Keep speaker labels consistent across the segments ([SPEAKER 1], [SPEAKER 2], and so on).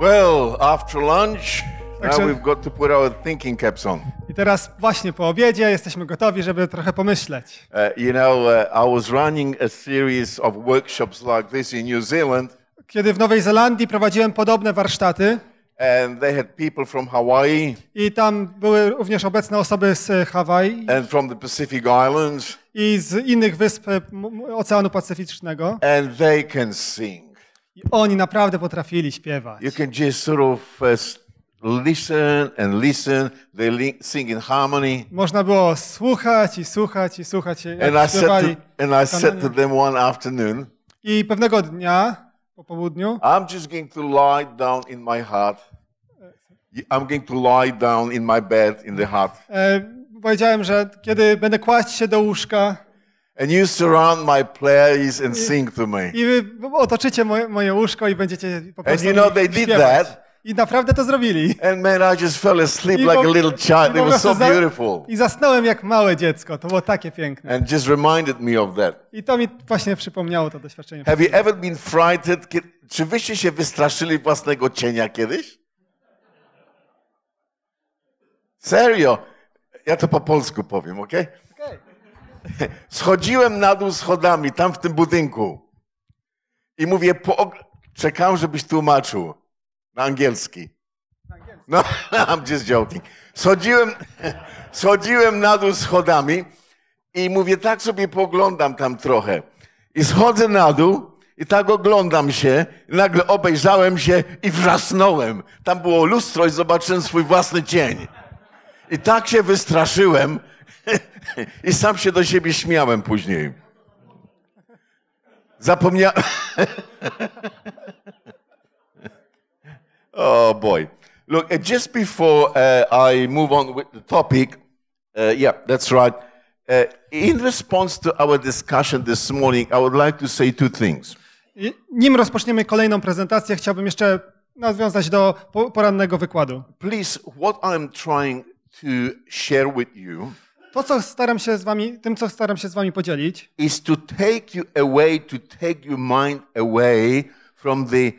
[SPEAKER 1] Well, after lunch, Także... now we've got to put our thinking caps on.
[SPEAKER 2] I teraz właśnie po obiedzie jesteśmy gotowi, żeby trochę pomyśleć.
[SPEAKER 1] Uh, you know, uh, I was running a series of workshops like this in New Zealand.
[SPEAKER 2] Kiedy w Nowej Zelandii prowadziłem podobne warsztaty. And they had
[SPEAKER 1] people from Hawaii.
[SPEAKER 2] I tam były również obecne osoby z e, Hawaii.
[SPEAKER 1] And from the Pacific Islands.
[SPEAKER 2] I z innych wysp Oceanu Pacyficznego.
[SPEAKER 1] And they can sing.
[SPEAKER 2] I oni naprawdę potrafili śpiewać.
[SPEAKER 1] You can just sort of uh, listen and listen. They sing in harmony.
[SPEAKER 2] Można było słuchać i słuchać i słuchać. And I, said to, and I said to
[SPEAKER 1] them one afternoon.
[SPEAKER 2] I pewnego dnia po południu.
[SPEAKER 1] I'm just going to lie down in my heart. I'm going to lie down in my bed in the hut.
[SPEAKER 2] E, powiedziałem, że kiedy będę
[SPEAKER 1] kłaść się do łóżka. And you surround my place and sing to me.
[SPEAKER 2] I wy otoczycie moje, moje łóżko i będziecie po prostu And you know they did that. I naprawdę to
[SPEAKER 1] zrobili. And man, I just fell asleep like a little child. It was so beautiful.
[SPEAKER 2] I zasnąłem jak małe dziecko. To było takie piękne.
[SPEAKER 1] And just reminded me of that.
[SPEAKER 2] I to mi właśnie przypomniało to doświadczenie. Have you ever
[SPEAKER 1] been frightened? Czy wyście się wystraszyli własnego cienia kiedyś? Serio? Ja to po polsku powiem, okej? Okay? Schodziłem na dół schodami, tam w tym budynku. I mówię, po... czekam, żebyś tłumaczył na angielski. No, gdzie just joking. Schodziłem, schodziłem na dół schodami i mówię, tak sobie poglądam tam trochę. I schodzę na dół i tak oglądam się. I nagle obejrzałem się i wrzasnąłem. Tam było lustro i zobaczyłem swój własny cień. I tak się wystraszyłem, i sam się do siebie śmiałem później. Zapomniałem. oh boy. Look, uh, just before uh, I move on with the topic, uh, yeah, that's right. Uh, in response to our discussion this morning, I would like to say two things.
[SPEAKER 2] Nim rozpoczniemy kolejną prezentację, chciałbym jeszcze nawiązać do porannego wykładu.
[SPEAKER 1] Please, what I'm trying to share with you to, co staram się z wami, tym, co staram się z wami podzielić, is to take you away, to take your mind away from the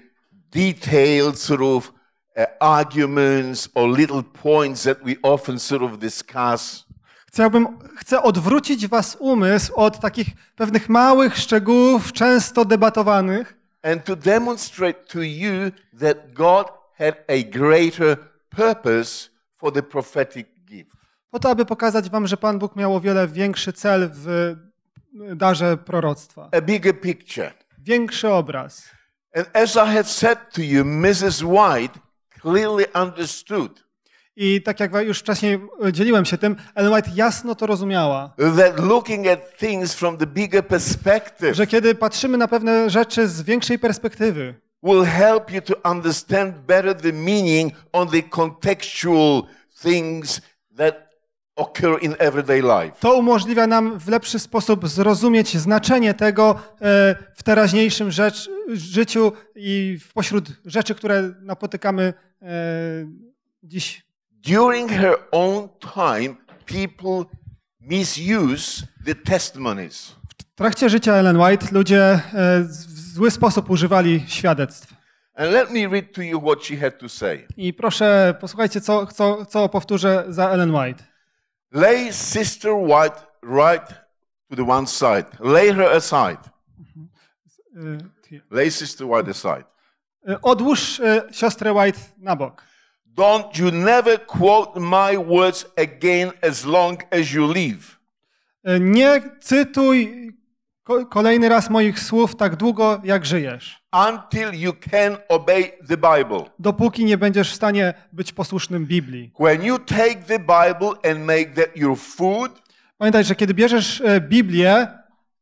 [SPEAKER 1] detailed sort of uh, arguments or little points that we often sort of discuss. Chciałbym, chcę
[SPEAKER 2] odwrócić was umysł od takich pewnych małych szczegółów, często debatowanych.
[SPEAKER 1] And to demonstrate to you that God had a greater purpose for the prophetic
[SPEAKER 2] po to, aby pokazać wam, że Pan Bóg miał o wiele większy
[SPEAKER 1] cel w e, darze proroctwa. A bigger picture. Większy obraz. And as I had said to you, Mrs. White clearly
[SPEAKER 2] understood. I tak jak już wcześniej e, dzieliłem się tym, Ellen White jasno to rozumiała.
[SPEAKER 1] że kiedy patrzymy na pewne rzeczy z większej perspektywy, will help you to understand better the meaning on the contextual things that occur in everyday life. To
[SPEAKER 2] umożliwia nam w lepszy sposób zrozumieć znaczenie tego e, w teraźniejszym rzecz, życiu i w pośród rzeczy, które napotykamy e,
[SPEAKER 1] dziś. During her own time people misuse the testimonies.
[SPEAKER 2] W trakcie życia Ellen White ludzie e, w zły sposób używali świadectw.
[SPEAKER 1] And let me read to you what she had to say.
[SPEAKER 2] I proszę, posłuchajcie, co, co, co powtórzę za Ellen White.
[SPEAKER 1] Lay sister White right to the one side. Lay her aside. Mhm. Lay sister White aside. Y, y, odłóż y, siostrę White na bok. Don't you never quote my words again as long as you live.
[SPEAKER 2] Nie cytuj kolejny raz moich słów tak długo, jak
[SPEAKER 1] żyjesz. Until you can obey the Bible.
[SPEAKER 2] Dopóki nie będziesz w stanie być posłusznym Biblii.
[SPEAKER 1] When you take the Bible and make that your food. Pamiętaj,
[SPEAKER 2] że kiedy bierzesz e, Biblię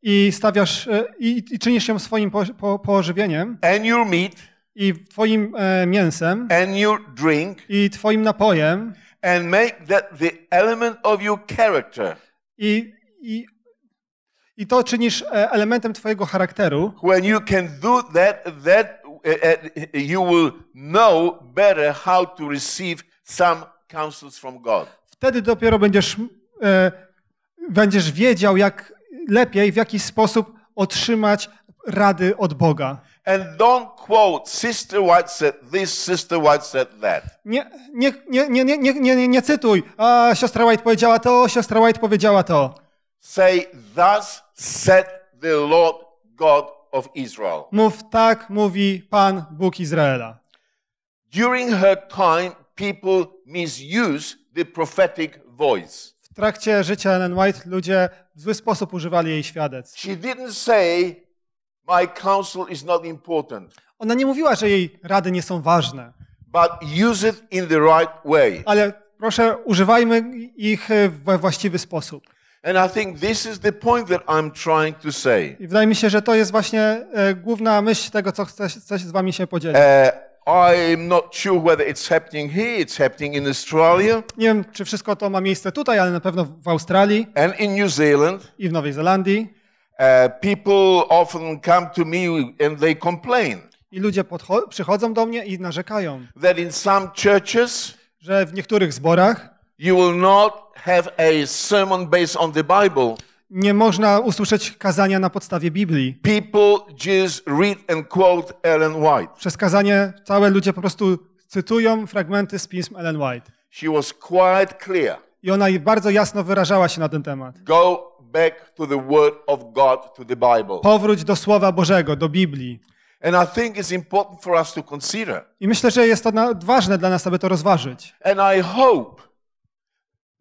[SPEAKER 2] i stawiasz e, i, i czynisz ją swoim po, po, pożywieniem. And your meat. I twoim e, mięsem. And your drink. I twoim napojem. And make that the element of your character. I, i i to czynisz e, elementem twojego charakteru.
[SPEAKER 1] When you can do that, that e, e, you will know better how to receive some counsels from God.
[SPEAKER 2] Wtedy dopiero będziesz będziesz wiedział jak lepiej w jaki sposób otrzymać rady od Boga.
[SPEAKER 1] And don't quote sister White said this, sister White said that.
[SPEAKER 2] Nie, nie, nie, nie, nie, nie, nie, nie cytuj. A siostra White powiedziała to, siostra White powiedziała to.
[SPEAKER 1] Say thus said the Lord God of Israel. Mów tak mówi Pan Bóg Izraela. During her time people misuse the prophetic voice.
[SPEAKER 2] W trakcie życia Ellen White ludzie w zły sposób używali jej świadectw. She
[SPEAKER 1] didn't say my counsel is not important.
[SPEAKER 2] Ona nie mówiła, że jej rady nie są ważne.
[SPEAKER 1] But use it in the right way.
[SPEAKER 2] Ale proszę używajmy ich we właściwy sposób. I wydaje mi się, że to jest właśnie e, główna myśl tego, co chcę, chcę z wami się podzielić.
[SPEAKER 1] E, I'm not sure whether it's happening here, it's happening in Australia. Nie wiem, czy wszystko to ma miejsce tutaj, ale na pewno w Australii. And in New Zealand. I w Nowej Zelandii. Uh, people often come to me and they complain. I ludzie przychodzą do mnie i narzekają. That in some churches, że w niektórych zborach You will not have a sermon based on the Bible.
[SPEAKER 2] Nie można usłyszeć kazania na podstawie Biblii. People just read
[SPEAKER 1] and quote Ellen White.
[SPEAKER 2] Przez kazanie całe ludzie po prostu cytują fragmenty z pism
[SPEAKER 1] Ellen White. She was quite clear.
[SPEAKER 2] I ona bardzo jasno wyrażała się na ten temat.
[SPEAKER 1] Go back to the word of God, to the Bible. Powróć
[SPEAKER 2] do słowa Bożego, do Biblii.
[SPEAKER 1] And I think it's important for us to consider.
[SPEAKER 2] I myślę, że jest to ważne dla nas, aby to rozważyć.
[SPEAKER 1] And I hope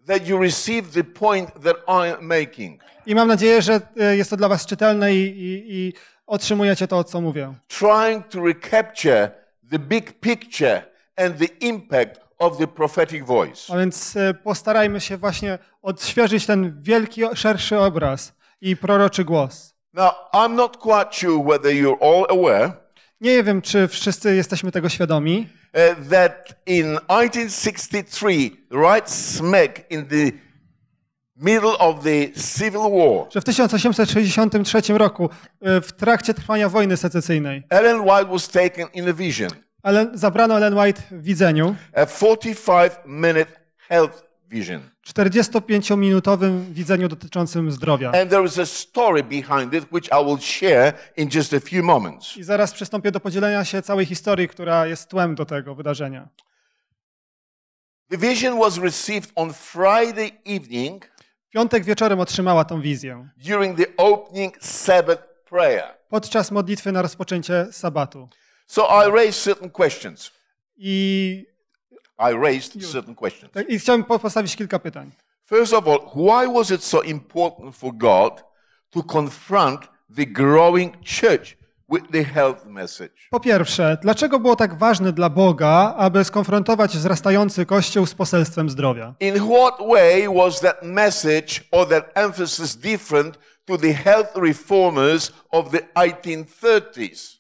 [SPEAKER 1] that you receive the point that I'm making.
[SPEAKER 2] I mam nadzieję, że e, jest to dla was czytelne i, i, i otrzymujecie to, co mówię.
[SPEAKER 1] Trying to recapture the big picture and the impact of the prophetic voice.
[SPEAKER 2] A więc e, postarajmy się właśnie odświeżyć ten wielki, szerszy obraz i proroczy głos.
[SPEAKER 1] Now, I'm not quite sure whether you're all aware.
[SPEAKER 2] Nie wiem, czy wszyscy jesteśmy tego świadomi
[SPEAKER 1] uh, that in 1963, right smack in the middle of the Civil War.
[SPEAKER 2] Że w 1863 roku, e, w trakcie trwania wojny secesyjnej,
[SPEAKER 1] Ellen White was taken in a vision.
[SPEAKER 2] Ale zabrano Ellen White w widzeniu.
[SPEAKER 1] A 45 minute health vision.
[SPEAKER 2] 45-minutowym widzeniu dotyczącym zdrowia.
[SPEAKER 1] And there is a story behind it which I will share in just a few moments. I
[SPEAKER 2] zaraz przystąpię do podzielenia się całej historii, która jest tłem do tego wydarzenia.
[SPEAKER 1] The vision was received on Friday evening.
[SPEAKER 2] Piątek wieczorem otrzymała
[SPEAKER 1] tą wizję. During the opening Sabbath prayer.
[SPEAKER 2] Podczas modlitwy na rozpoczęcie sabatu.
[SPEAKER 1] So I raised certain questions. I i raised certain questions.
[SPEAKER 2] I postawić kilka pytań.
[SPEAKER 1] First of all, why was it so important for God to confront the growing church with the health message?
[SPEAKER 2] Po pierwsze, dlaczego było tak ważne dla Boga, aby skonfrontować wzrastający kościół z poselstwem zdrowia?
[SPEAKER 1] In what way was that message or that emphasis different to the health reformers of the 1830s?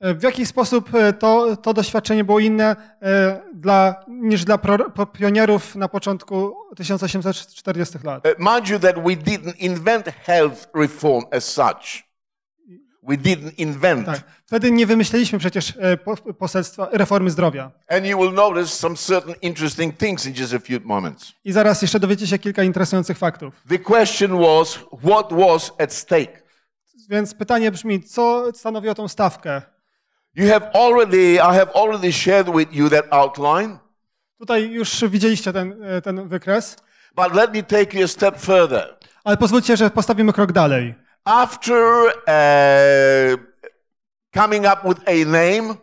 [SPEAKER 2] E, w jaki sposób e, to, to doświadczenie było inne e, dla, niż dla pionierów na początku 1840 lat?
[SPEAKER 1] Mind you that we didn't invent health reform as such. We didn't invent. Tak.
[SPEAKER 2] Wtedy nie wymyśleliśmy przecież poselstwa reformy zdrowia.
[SPEAKER 1] And you will notice some certain interesting things in just a few moments.
[SPEAKER 2] I zaraz jeszcze dowiecie się kilka interesujących faktów.
[SPEAKER 1] The question was what was at stake. Więc pytanie brzmi, co stanowiło tą stawkę? You have already, I have already shared with you that outline.
[SPEAKER 2] Tutaj już widzieliście ten, e, ten wykres.
[SPEAKER 1] But let me take you a step further.
[SPEAKER 2] Ale pozwólcie, że postawimy krok dalej.
[SPEAKER 1] After uh, coming up with a name,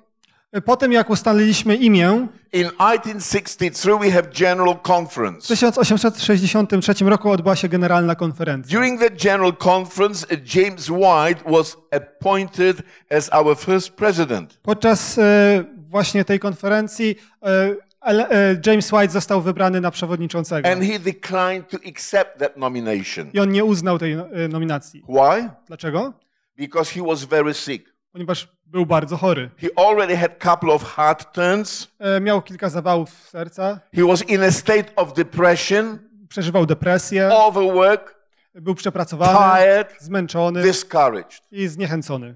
[SPEAKER 1] e, po tym jak ustaliliśmy imię, In 1863 we have General Conference. W
[SPEAKER 2] 1863 roku odbyła się generalna konferencja.
[SPEAKER 1] During that General Conference James White was appointed as our first president.
[SPEAKER 2] Podczas e, właśnie tej konferencji e, e, James White został wybrany na przewodniczącego. And
[SPEAKER 1] he declined to accept that nomination.
[SPEAKER 2] I on nie uznał tej e, nominacji.
[SPEAKER 1] Why? Dlaczego? Because he was very sick ponieważ był bardzo chory. He already had couple of heart turns.
[SPEAKER 2] E, miał kilka zawałów serca.
[SPEAKER 1] He was in a state of depression. Przeżywał depresję. Overwork. Był przepracowany, tired, zmęczony discouraged. i zniechęcony.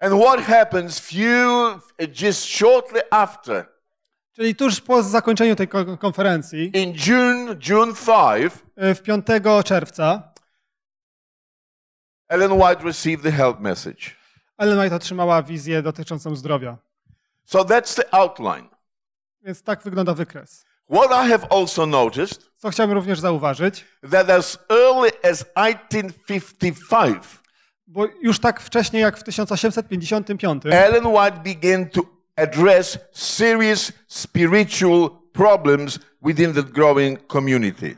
[SPEAKER 1] And what happens few just shortly after? Czyli tuż po zakończeniu tej konferencji. In June, June 5. E, w 5 czerwca. Ellen White received the health message.
[SPEAKER 2] Ellen White otrzymała wizję dotyczącą zdrowia.
[SPEAKER 1] So that's the outline.
[SPEAKER 2] Więc tak wygląda wykres.
[SPEAKER 1] What I have also noticed, co chciałem również zauważyć, that as early as 1855, bo już tak wcześnie jak w 1855, Ellen White began to address serious spiritual problems within the growing community.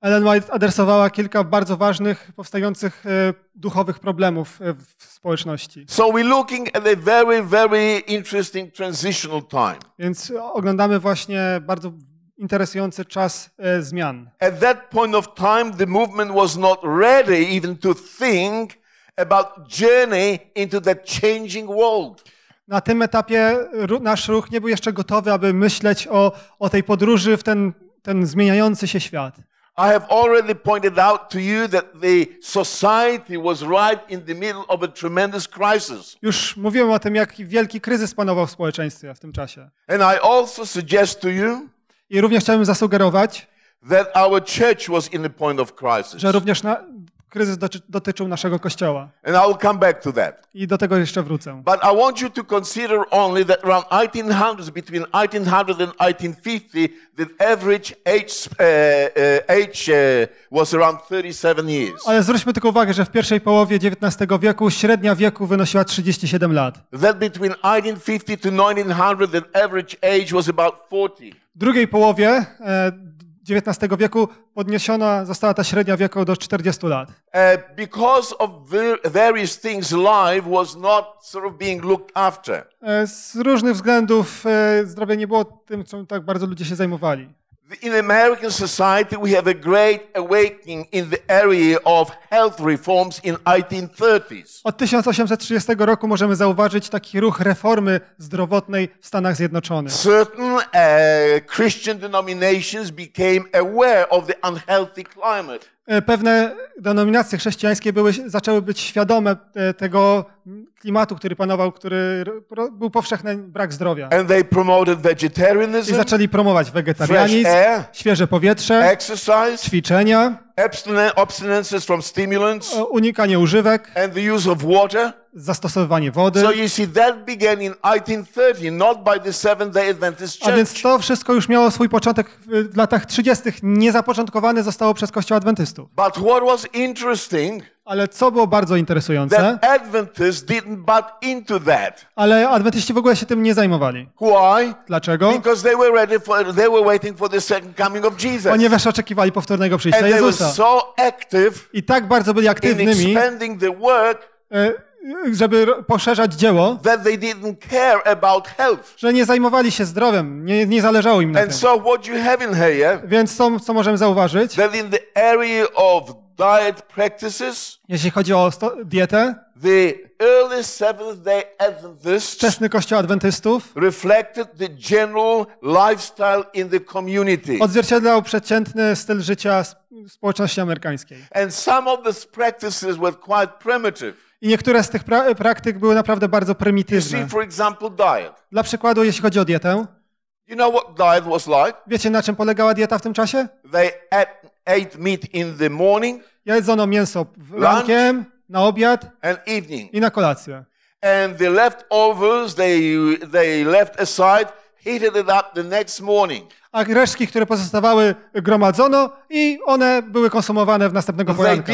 [SPEAKER 2] Ellen White adresowała kilka bardzo ważnych, powstających e, duchowych problemów e, w społeczności.
[SPEAKER 1] So we're looking at a very, very interesting transitional time.
[SPEAKER 2] Więc oglądamy właśnie bardzo interesujący czas e, zmian.
[SPEAKER 1] At that point of time the movement was not ready even to think about journey into changing world.
[SPEAKER 2] Na tym etapie nasz ruch nie był jeszcze gotowy, aby myśleć o, o tej podróży w ten, ten zmieniający się świat.
[SPEAKER 1] I have already pointed out to you that the society was right in the middle of a tremendous crisis.
[SPEAKER 2] Już mówiłem o tym, jak wielki kryzys panował w społeczeństwie w tym czasie.
[SPEAKER 1] And I also suggest to you I również chciałem zasugerować, that our church was in the point of crisis. że
[SPEAKER 2] również na, Kryzys dotyczył naszego kościoła.
[SPEAKER 1] And I will come back to that.
[SPEAKER 2] I do tego jeszcze wrócę.
[SPEAKER 1] But I want you to consider only that around 1800 between 1800 and 1850 the average age, uh, age uh, was around 37 years. Ale zwróćmy
[SPEAKER 2] tylko uwagę, że w pierwszej połowie XIX wieku średnia wieku wynosiła 37
[SPEAKER 1] lat. That between 1850 to 1900 the average age was about 40.
[SPEAKER 2] W drugiej połowie e, XIX wieku podniesiona została ta średnia wieku do 40
[SPEAKER 1] lat. E, because of various things life was not sort of being looked after.
[SPEAKER 2] E, z różnych względów e, zdrowie nie było tym, czym tak bardzo ludzie się zajmowali.
[SPEAKER 1] In American society, we have a great awakening in the area of health reforms in 1830s.
[SPEAKER 2] Od 1830 roku możemy zauważyć taki ruch reformy zdrowotnej w Stanach Zjednoczonych.
[SPEAKER 1] Certain uh, Christian denominations became aware of the unhealthy climate. E,
[SPEAKER 2] pewne denominacje chrześcijańskie były, zaczęły być świadome e, tego klimatu, który panował, który był powszechny brak zdrowia.
[SPEAKER 1] And they promoted vegetarianism, I zaczęli
[SPEAKER 2] promować wegetarianizm, air, świeże powietrze,
[SPEAKER 1] exercise,
[SPEAKER 2] ćwiczenia
[SPEAKER 1] abstinences from stimulants, e, unikanie używek and the use of water. zastosowywanie wody. So you see that began in 1830, not by the Seventh-day Adventist Church. A więc
[SPEAKER 2] to wszystko już miało swój początek w latach 30. nie zapoczątkowane zostało przez Kościół Adwentystów.
[SPEAKER 1] But what was interesting ale co było bardzo interesujące, Adventists didn't butt into that.
[SPEAKER 2] ale adwentyści w ogóle się tym nie zajmowali.
[SPEAKER 1] Why? Dlaczego? Because they were ready for they were waiting for the second coming of Jesus. Ponieważ
[SPEAKER 2] oczekiwali powtórnego przyjścia And they were so
[SPEAKER 1] active I tak bardzo byli aktywnymi. in expanding the work e, żeby poszerzać
[SPEAKER 2] dzieło, that they didn't care about health. że nie zajmowali się zdrowiem, nie, nie zależało
[SPEAKER 1] im na And tym. so what you have in here Więc co, co możemy zauważyć? that in the area of diet practices, jeśli chodzi o dietę, the early Day wczesny kościół adwentystów reflected the general lifestyle in the community. Odzwierciedlał
[SPEAKER 2] przeciętny styl życia społeczności amerykańskiej.
[SPEAKER 1] And some of these practices were quite primitive.
[SPEAKER 2] I niektóre z tych pra praktyk były naprawdę bardzo prymitywne. Dla przykładu, jeśli chodzi o dietę,
[SPEAKER 1] You know what diet was like? Wiecie na czym
[SPEAKER 2] polegała dieta w tym czasie?
[SPEAKER 1] They ate, ate meat in the morning.
[SPEAKER 2] Jedzono mięso rankiem, lunch, na obiad and evening. i na kolację.
[SPEAKER 1] And the leftovers they they left aside heated it up the next morning.
[SPEAKER 2] A resztki, które pozostawały, gromadzono i one były konsumowane w następnego poranka.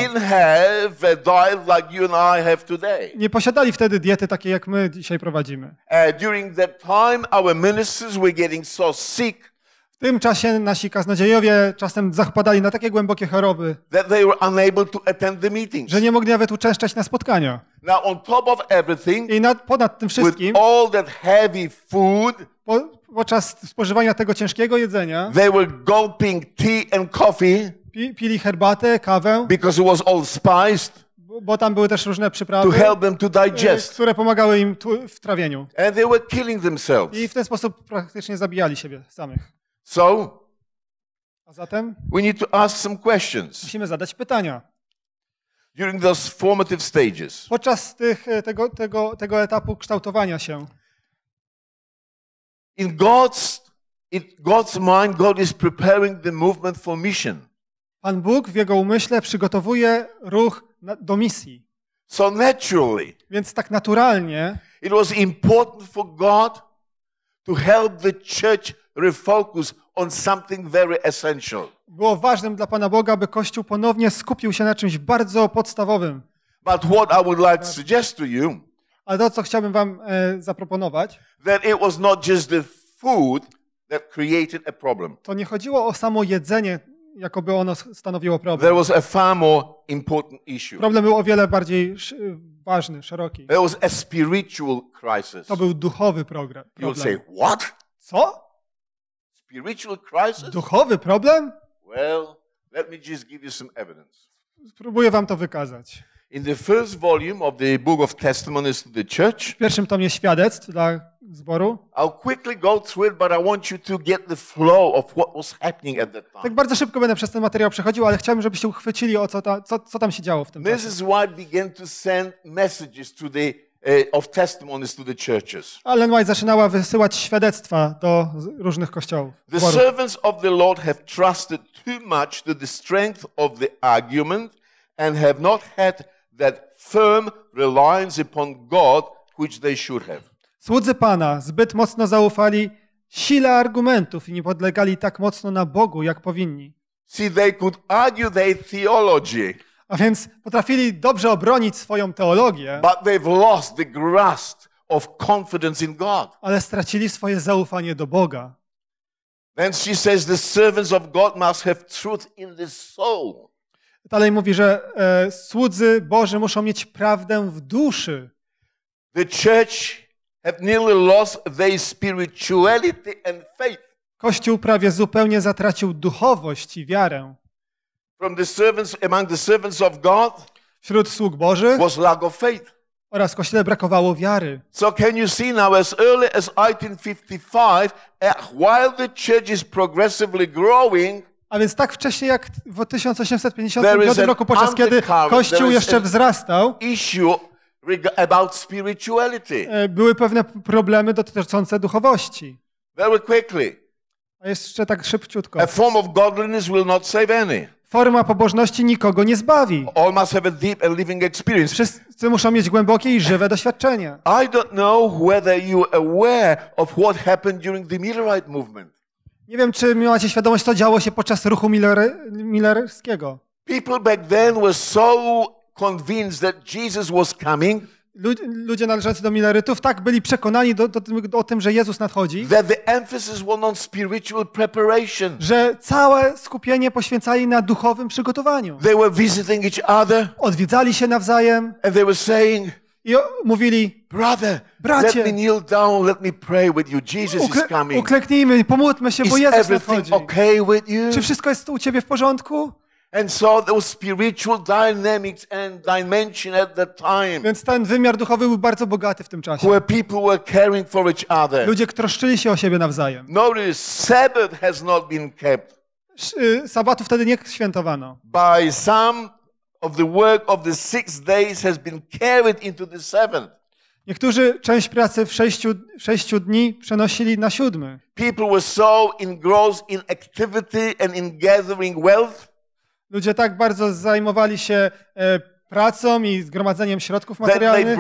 [SPEAKER 2] Nie posiadali wtedy diety takiej, jak my dzisiaj prowadzimy.
[SPEAKER 1] during that time, our ministers were getting so sick.
[SPEAKER 2] W tym czasie nasi kaznodziejowie czasem zachpadali na takie głębokie choroby,
[SPEAKER 1] że nie mogli nawet
[SPEAKER 2] uczęszczać na spotkania.
[SPEAKER 1] Now, I
[SPEAKER 2] nad, ponad tym wszystkim, food, po, podczas spożywania tego ciężkiego jedzenia they were gulping tea and coffee pi, pili herbatę, kawę,
[SPEAKER 1] because it was all spiced, bo tam były też różne to przyprawy, help them to e, digest. które pomagały im tu, w trawieniu. And they were killing themselves.
[SPEAKER 2] I w ten sposób praktycznie zabijali siebie samych. So A zatem
[SPEAKER 1] we need to ask some questions
[SPEAKER 2] musimy zadać pytania.
[SPEAKER 1] during those formative stages.
[SPEAKER 2] Podczas tych, e, tego, tego, tego etapu kształtowania się
[SPEAKER 1] In God's, in God's mind, God is preparing the movement for mission.
[SPEAKER 2] Pan Bóg w jego umyśle przygotowuje ruch na, do misji. So naturally, Więc tak naturalnie
[SPEAKER 1] it was important for God to help the church refocus on something very essential.
[SPEAKER 2] Było ważnym dla Pana Boga, by Kościół ponownie skupił się na czymś bardzo podstawowym.
[SPEAKER 1] But what I would like to tak. suggest to you
[SPEAKER 2] ale to, co chciałbym wam e, zaproponować,
[SPEAKER 1] it was not just the food that created a problem.
[SPEAKER 2] to nie chodziło o samo jedzenie, jakoby ono stanowiło problem.
[SPEAKER 1] There was a far more important issue. Problem
[SPEAKER 2] był o wiele bardziej sz- e, ważny, szeroki.
[SPEAKER 1] There was a spiritual crisis. To był duchowy program. You'll say, problem. what? Co? Spiritual crisis? Duchowy problem? Well, let me just give you some evidence.
[SPEAKER 2] Spróbuję wam to wykazać w pierwszym tomie świadectw dla
[SPEAKER 1] zboru. I'll quickly go through it, but I want you to get the flow of what was happening at that time.
[SPEAKER 2] Tak bardzo szybko będę przez ten materiał przechodził, ale chciałbym, żebyście uchwycili o co, ta, co, co tam się działo w
[SPEAKER 1] tym This czasie. is why began to send messages to the eh, of testimonies to the churches.
[SPEAKER 2] Ellen White zaczynała wysyłać świadectwa do różnych kościołów. The
[SPEAKER 1] servants of the Lord have trusted too much to the strength of the argument and have not had that firm reliance upon God which they should have.
[SPEAKER 2] Słudzy Pana zbyt mocno zaufali sile argumentów i nie podlegali tak mocno na Bogu, jak powinni.
[SPEAKER 1] See, they could argue their theology. A więc potrafili dobrze obronić swoją teologię. But they've lost the grasp of confidence in God.
[SPEAKER 2] Ale stracili swoje zaufanie do Boga.
[SPEAKER 1] Then she says the servants of God must have truth in the soul. Dalej
[SPEAKER 2] mówi, że e, słudzy Boży muszą mieć prawdę w duszy.
[SPEAKER 1] The church have nearly lost their spirituality and faith. Kościół
[SPEAKER 2] prawie zupełnie zatracił duchowość i wiarę.
[SPEAKER 1] From the servants among the servants of God wśród sług Boży was lack of faith.
[SPEAKER 2] oraz kościele brakowało wiary.
[SPEAKER 1] So can you see now as early as 1855 uh, while the church is progressively growing
[SPEAKER 2] a więc tak wcześnie jak w 1850 roku, podczas kiedy Kościół jeszcze
[SPEAKER 1] wzrastał, about spirituality.
[SPEAKER 2] E, były pewne problemy dotyczące duchowości.
[SPEAKER 1] Very quickly. A jeszcze tak
[SPEAKER 2] szybciutko. A
[SPEAKER 1] form of godliness will not save any.
[SPEAKER 2] Forma pobożności nikogo nie
[SPEAKER 1] zbawi. All must have a deep and living experience. Wszyscy muszą mieć głębokie i żywe doświadczenia. I don't know whether you aware of what happened during the Millerite movement.
[SPEAKER 2] Nie wiem, czy macie świadomość, co działo się podczas ruchu Miller, millerskiego.
[SPEAKER 1] People back then were so convinced that Jesus was coming. ludzie należący do
[SPEAKER 2] Millerytów tak byli przekonani do, do, do, o tym, że Jezus nadchodzi, the was
[SPEAKER 1] on
[SPEAKER 2] że całe skupienie poświęcali na duchowym przygotowaniu. They were each other, Odwiedzali się nawzajem and they were saying, i mówili, Brother,
[SPEAKER 1] bracie, let me kneel down, let me pray with you. Jesus is coming.
[SPEAKER 2] Ukleknijmy, pomódlmy się, bo is Jezus nadchodzi. Okay with you? Czy wszystko jest u ciebie w porządku? And so those spiritual
[SPEAKER 1] dynamics and dimension at that time. Więc ten wymiar duchowy był bardzo bogaty w tym czasie. Where people were caring for each other. Ludzie
[SPEAKER 2] troszczyli się o
[SPEAKER 1] siebie nawzajem. Notice, Sabbath has not been kept.
[SPEAKER 2] Y, Sabatu wtedy nie świętowano.
[SPEAKER 1] By some of the work of the six days has been carried into the seventh. Niektórzy
[SPEAKER 2] część pracy w sześciu, sześciu dni przenosili na siódmy.
[SPEAKER 1] People were so engrossed in activity and in gathering wealth. Ludzie tak bardzo zajmowali
[SPEAKER 2] się e, pracą i zgromadzeniem środków materialnych,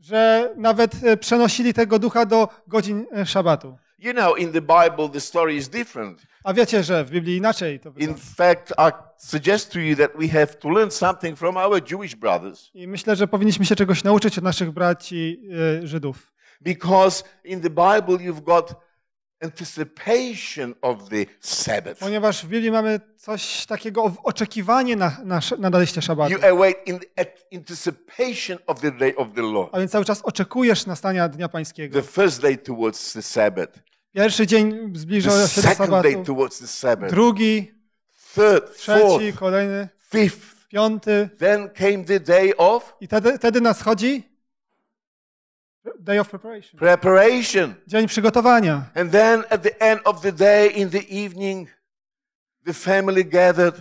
[SPEAKER 2] że nawet e, przenosili tego ducha do godzin
[SPEAKER 1] e, szabatu. You know, in the Bible the story is different. A wiecie, że w Biblii inaczej to wygląda. In fact, I suggest to you that we have to learn something from our Jewish brothers. I myślę,
[SPEAKER 2] że powinniśmy się czegoś nauczyć od naszych braci y, Żydów.
[SPEAKER 1] Because in the Bible you've got anticipation of the Sabbath. Ponieważ w Biblii mamy
[SPEAKER 2] coś takiego oczekiwanie na, na, na nadejście szabatu. You
[SPEAKER 1] await in anticipation of the day of the Lord.
[SPEAKER 2] A więc cały czas oczekujesz nastania Dnia Pańskiego.
[SPEAKER 1] The first day towards the Sabbath. Pierwszy dzień zbliżał się do sabatu. Drugi, third, trzeci, kolejny, fifth. piąty. Then came the day of I wtedy, wtedy nadchodzi day of preparation. Preparation. Dzień przygotowania. And then at the end of the day in the evening the family
[SPEAKER 2] gathered.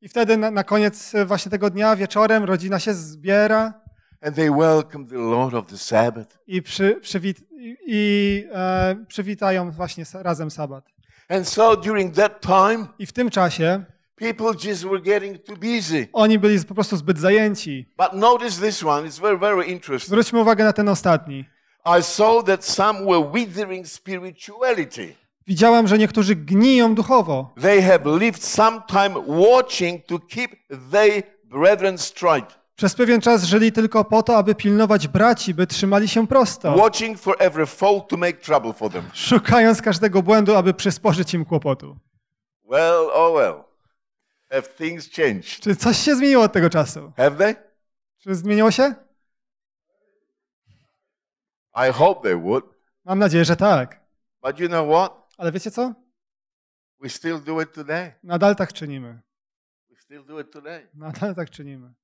[SPEAKER 2] I wtedy na, na koniec właśnie tego dnia wieczorem rodzina się zbiera.
[SPEAKER 1] And they welcomed the Lord of the Sabbath.
[SPEAKER 2] I, przy, przywit, i e, przywitają właśnie razem sabat. And so during that time, I w tym czasie
[SPEAKER 1] people just were getting too busy.
[SPEAKER 2] oni byli po prostu zbyt zajęci.
[SPEAKER 1] But notice this one, it's very, very interesting.
[SPEAKER 2] Zwróćmy uwagę na ten ostatni.
[SPEAKER 1] I saw that some were withering spirituality. Widziałem,
[SPEAKER 2] że niektórzy gniją duchowo.
[SPEAKER 1] They have lived some time watching to keep their brethren straight. Przez pewien czas żyli
[SPEAKER 2] tylko po to, aby pilnować braci, by trzymali się prosto. Szukając każdego błędu, aby przysporzyć im kłopotu.
[SPEAKER 1] Well, oh well. Have things changed? Czy
[SPEAKER 2] coś się zmieniło od tego czasu?
[SPEAKER 1] Have they? Czy
[SPEAKER 2] zmieniło się?
[SPEAKER 1] I hope they would.
[SPEAKER 2] Mam nadzieję, że tak.
[SPEAKER 1] But you know what? Ale wiecie co? We still do it today. Nadal tak czynimy. We still do it today.
[SPEAKER 2] Nadal tak czynimy.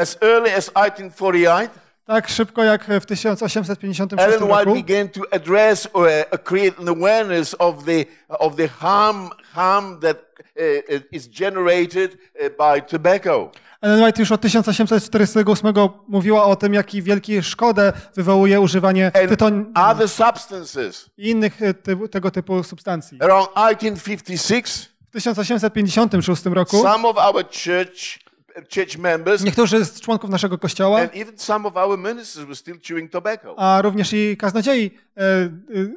[SPEAKER 1] As early as 1848,
[SPEAKER 2] tak szybko jak w 1856 White roku
[SPEAKER 1] began to address or uh, uh, create an awareness of the of the harm harm that uh, is generated by tobacco.
[SPEAKER 2] Ellen White już od 1848 mówiła o tym, jaki wielki szkodę wywołuje używanie tytoniu i innych e, typu, tego typu substancji.
[SPEAKER 1] Around 1856,
[SPEAKER 2] w 1856 roku some
[SPEAKER 1] of our church Niektórzy z członków
[SPEAKER 2] naszego kościoła, a również i kaznodziei e, e,